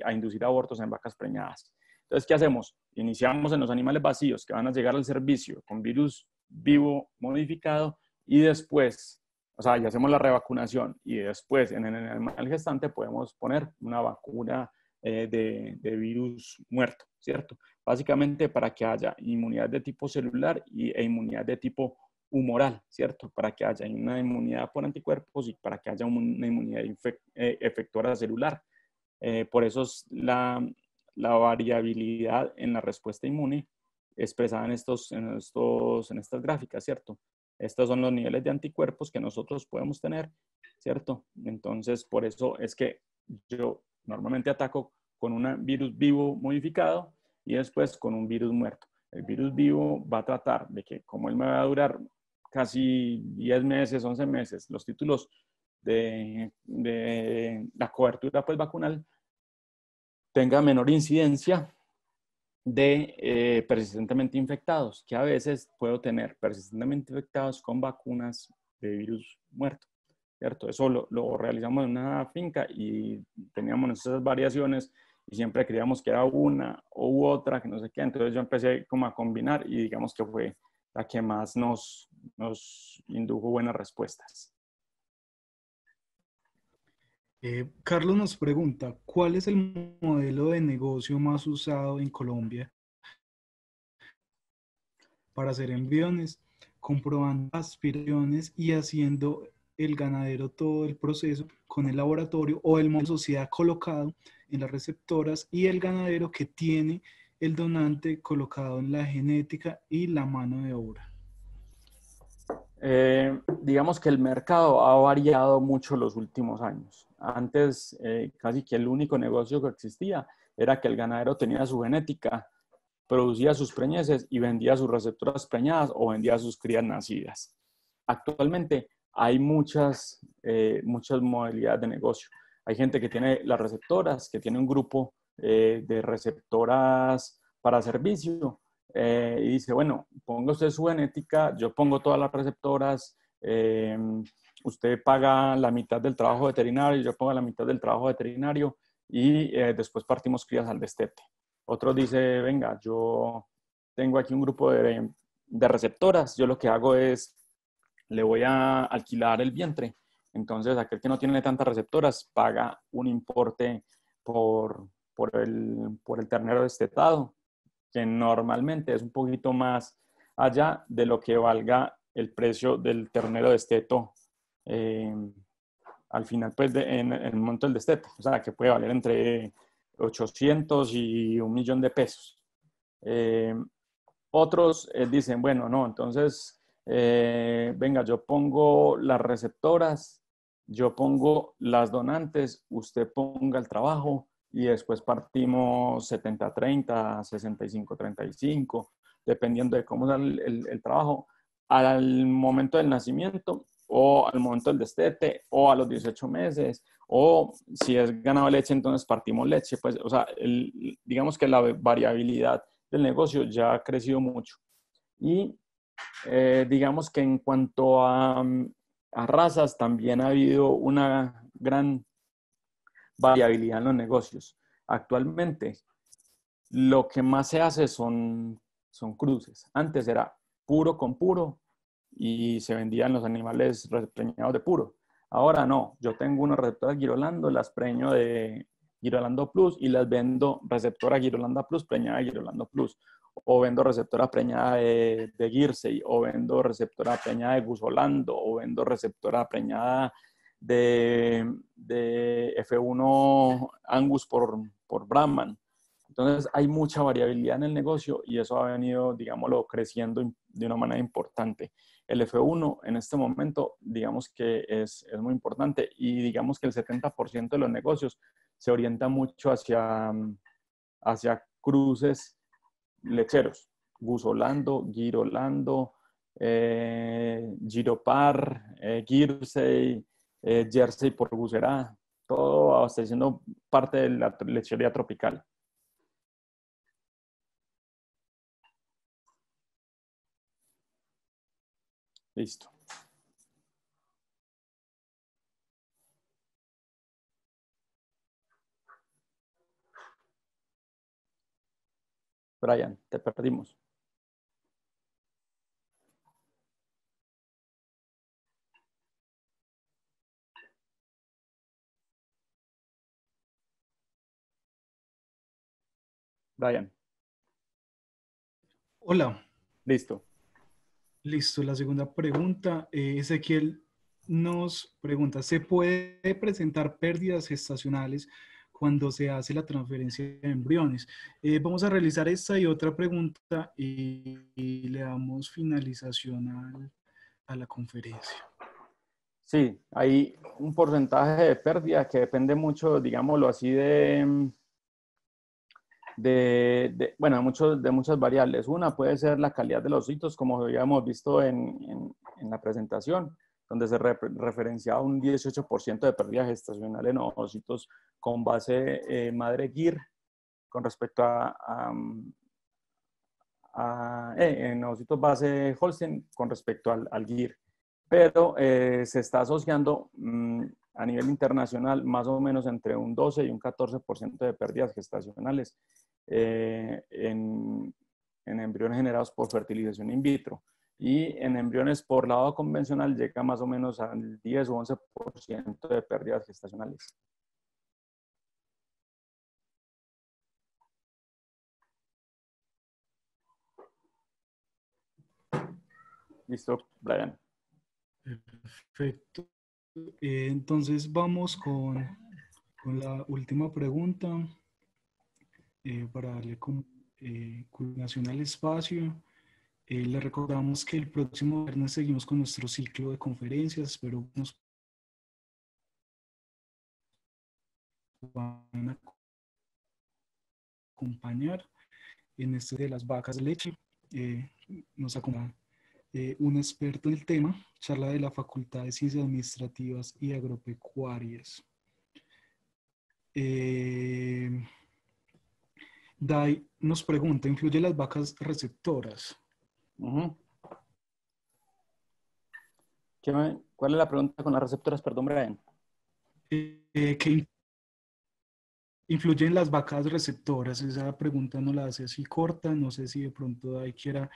a inducir abortos en vacas preñadas. Entonces, ¿qué hacemos? Iniciamos en los animales vacíos que van a llegar al servicio con virus vivo modificado y después, o sea, ya hacemos la revacunación y después en el animal gestante podemos poner una vacuna eh, de, virus muerto, ¿cierto? Básicamente para que haya inmunidad de tipo celular y, e inmunidad de tipo humoral, ¿cierto? Para que haya una inmunidad por anticuerpos y para que haya una inmunidad eh, efectora celular. Eh, por eso es la, la, variabilidad en la respuesta inmune expresada en, estos, en, estos, en estas gráficas, ¿cierto? Estos son los niveles de anticuerpos que nosotros podemos tener, ¿cierto? Entonces, por eso es que yo Normalmente ataco con un virus vivo modificado y después con un virus muerto. El virus vivo va a tratar de que, como él me va a durar casi 10 meses, 11 meses, los títulos de, la cobertura pues, vacunal tenga menor incidencia de eh, persistentemente infectados, que a veces puedo tener persistentemente infectados con vacunas de virus muerto. ¿cierto? Eso lo, realizamos en una finca y teníamos esas variaciones y siempre creíamos que era una u otra, que no sé qué. Entonces yo empecé como a combinar y digamos que fue la que más nos, nos indujo buenas respuestas. Eh, Carlos nos pregunta, ¿cuál es el modelo de negocio más usado en Colombia para hacer embriones, comprobando aspiraciones y haciendo el ganadero todo el proceso con el laboratorio o el modelo de sociedad colocado en las receptoras y el ganadero que tiene el donante colocado en la genética y la mano de obra. Eh, digamos que el mercado ha variado mucho los últimos años. Antes eh, casi que el único negocio que existía era que el ganadero tenía su genética, producía sus preñeces y vendía sus receptoras preñadas o vendía sus crías nacidas. Actualmente hay muchas, eh, muchas modalidades de negocio. Hay gente que tiene las receptoras, que tiene un grupo eh, de receptoras para servicio eh, y dice, bueno, ponga usted su genética, yo pongo todas las receptoras, em, usted paga la mitad del trabajo veterinario, yo pongo la mitad del trabajo veterinario y después partimos crías al destete. Otro dice, venga, yo tengo aquí un grupo de, de receptoras, yo lo que hago es le voy a alquilar el vientre. Entonces, aquel que no tiene tantas receptoras paga un importe por, el, por el ternero destetado, que normalmente es un poquito más allá de lo que valga el precio del ternero desteto eh, al final, pues, de, en, el monto del desteto. O sea, que puede valer entre 800 y un millón de pesos. Eh, otros eh, dicen, bueno, no, entonces eh, venga, yo pongo las receptoras, yo pongo las donantes, usted ponga el trabajo y después partimos 70-30, 65-35, dependiendo de cómo sea el, trabajo, al momento del nacimiento o al momento del destete o a los 18 meses o si es ganado leche, entonces partimos leche. Pues, o sea, digamos que la variabilidad del negocio ya ha crecido mucho. Y eh, digamos que en cuanto mm, a, razas también ha habido una gran variabilidad en los negocios. Actualmente lo que más se hace son, son cruces. Antes era puro con puro y se vendían los animales preñados de puro. Ahora no, yo tengo una receptoras Girolando, las preño de Girolando Plus y las vendo receptora Girolando Plus, preñada de Girolando Plus o vendo receptora preñada de, de o vendo receptora preñada de Gusolando, o vendo receptora preñada de, de F1 Angus por, por Brahman. Entonces hay mucha variabilidad en el negocio y eso ha venido, digámoslo, creciendo de una manera importante. El F1 en este momento, digamos que es, es muy importante y digamos que el 70% de los negocios se orienta mucho hacia, hacia cruces lecheros, Gusolando, Girolando, eh, Giropar, eh, eh, Jersey por Gusera, todo abasteciendo parte de la lechería tropical. Listo. Brian, te perdimos. Brian. Hola. Listo. Listo. La segunda pregunta. Eh, Ezequiel nos pregunta, ¿se puede presentar pérdidas gestacionales cuando se hace la transferencia de embriones. Eh, vamos a realizar esta y otra pregunta y, le damos finalización a la conferencia. Sí, hay un porcentaje de pérdida que depende mucho, digámoslo así, de, de, bueno, de muchas variables. Una puede ser la calidad de los hitos, como habíamos visto en, en la presentación donde se referencia a un 18% de pérdida gestacional en ovocitos con base eh, madre GIR con respecto a, a, eh, en ovocitos base Holstein con respecto al, GIR. Pero eh, se está asociando mm, a nivel internacional más o menos entre un 12 y un 14% de pérdidas gestacionales en embriones generados por fertilización in vitro y en embriones por lado convencional llega más o menos al 10 o 11% de pérdidas gestacionales. Listo, Brian. Perfecto. Eh, entonces vamos con, la última pregunta eh, para darle con, eh, al espacio. Eh, le recordamos que el próximo viernes seguimos con nuestro ciclo de conferencias, Espero que nos van acompañar en este de las vacas de leche. Eh, nos acompaña eh, un experto en el tema, charla de la Facultad de Ciencias Administrativas y Agropecuarias. Dai nos pregunta, ¿influye las vacas receptoras? ¿Cuál es la pregunta con las receptoras? Perdón, Brian. Eh, ¿Qué influyen las vacas receptoras? Esa pregunta no la hace así corta, no sé si de pronto ahí quiera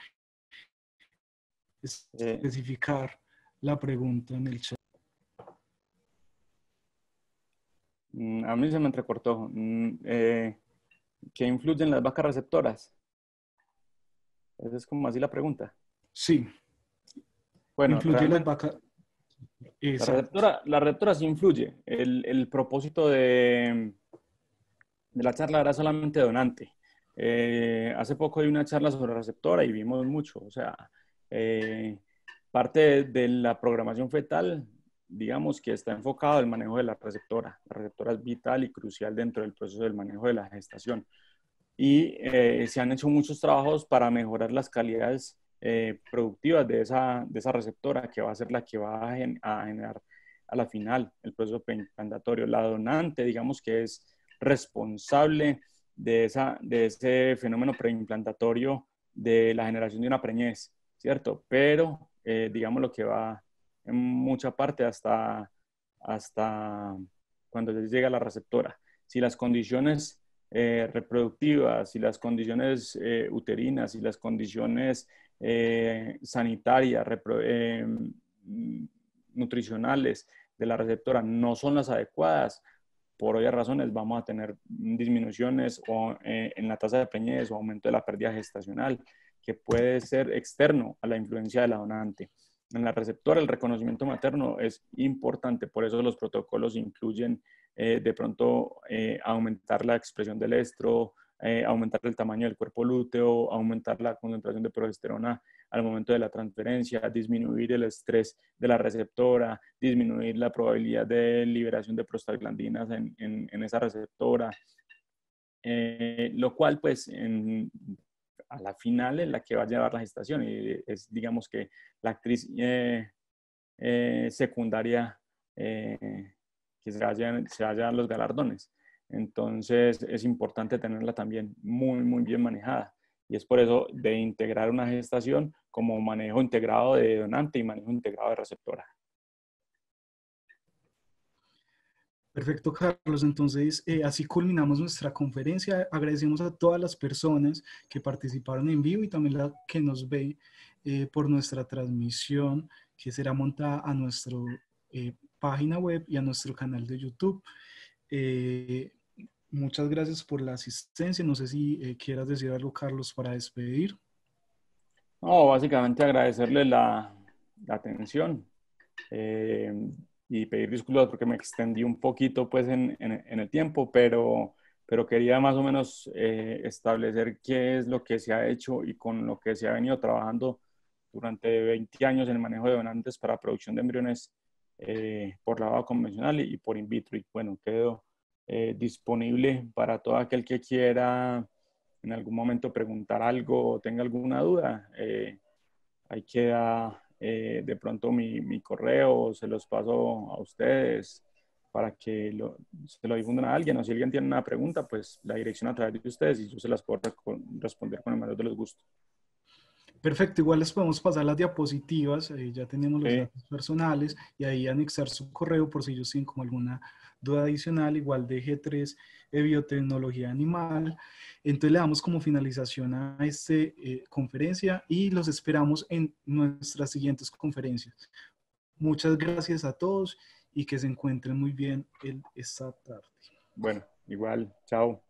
eh. especificar la pregunta en el chat. Mm, a mí se me entrecortó. Mm, eh, ¿Qué influyen las vacas receptoras? Esa es como así la pregunta. Sí. Bueno, La receptora la sí influye. El, propósito de, de, la charla era solamente donante. Eh, hace poco hay una charla sobre receptora y vimos mucho. O sea, eh, parte de la programación fetal, digamos que está enfocado el manejo de la receptora. La receptora es vital y crucial dentro del proceso del manejo de la gestación y eh, se han hecho muchos trabajos para mejorar las calidades eh, productivas de esa, de esa receptora, que va a ser la que va a, generar a la final el proceso preimplantatorio. La donante, digamos que es responsable de, esa, de ese fenómeno preimplantatorio de la generación de una preñez, ¿cierto? Pero, eh, digamos, lo que va en mucha parte hasta, hasta cuando llega la receptora. Si las condiciones eh, reproductivas y las condiciones eh, uterinas y las condiciones eh, sanitarias, nutricionales de la receptora no son las adecuadas, por otras razones vamos a tener disminuciones o, en la tasa de peñez o aumento de la pérdida gestacional, que puede ser externo a la influencia de la donante en la receptora el reconocimiento materno es importante, por eso los protocolos incluyen eh, de pronto eh, aumentar la expresión del estro, eh, aumentar el tamaño del cuerpo lúteo, aumentar la concentración de progesterona al momento de la transferencia, disminuir el estrés de la receptora, disminuir la probabilidad de liberación de prostaglandinas en, esa receptora, lo cual pues a la final es la que va a llevar la gestación y es digamos que la actriz secundaria que se hallan, se los galardones. Entonces es importante tenerla también muy, muy bien manejada. Y es por eso de integrar una gestación como manejo integrado de donante y manejo integrado de receptora. Perfecto, Carlos. Entonces, eh, así culminamos nuestra conferencia. Agradecemos a todas las personas que participaron en vivo y también la que nos ve eh, por nuestra transmisión, que será montada a nuestro eh, página web y a nuestro canal de YouTube. Eh, muchas gracias por la asistencia. No sé si eh, quieras decir algo, Carlos, para despedir. No, básicamente agradecerle la, atención eh, y pedir disculpas porque me extendí un poquito pues en, el tiempo, pero, pero quería más o menos establecer qué es lo que se ha hecho y con lo que se ha venido trabajando durante 20 años en el manejo de donantes para producción de embriones eh, por lavado convencional y, por in vitro. Y bueno, quedo eh, disponible para todo aquel que quiera en algún momento preguntar algo o tenga alguna duda. Eh, ahí queda de pronto mi, mi, correo, se los paso a ustedes para que lo, se lo difundan a alguien o si alguien tiene una pregunta, pues la dirección a través de ustedes y yo se las puedo responder con el mayor de los gustos. Perfecto, igual les podemos pasar las diapositivas, eh, ya tenemos los datos personales y ahí anexar su correo por si ellos tienen como alguna duda adicional, igual dg 3 de eh, biotecnología animal. Entonces le damos como finalización a esta eh, conferencia y los esperamos en nuestras siguientes conferencias. Muchas gracias a todos y que se encuentren muy bien esta tarde. Bueno, igual, chao.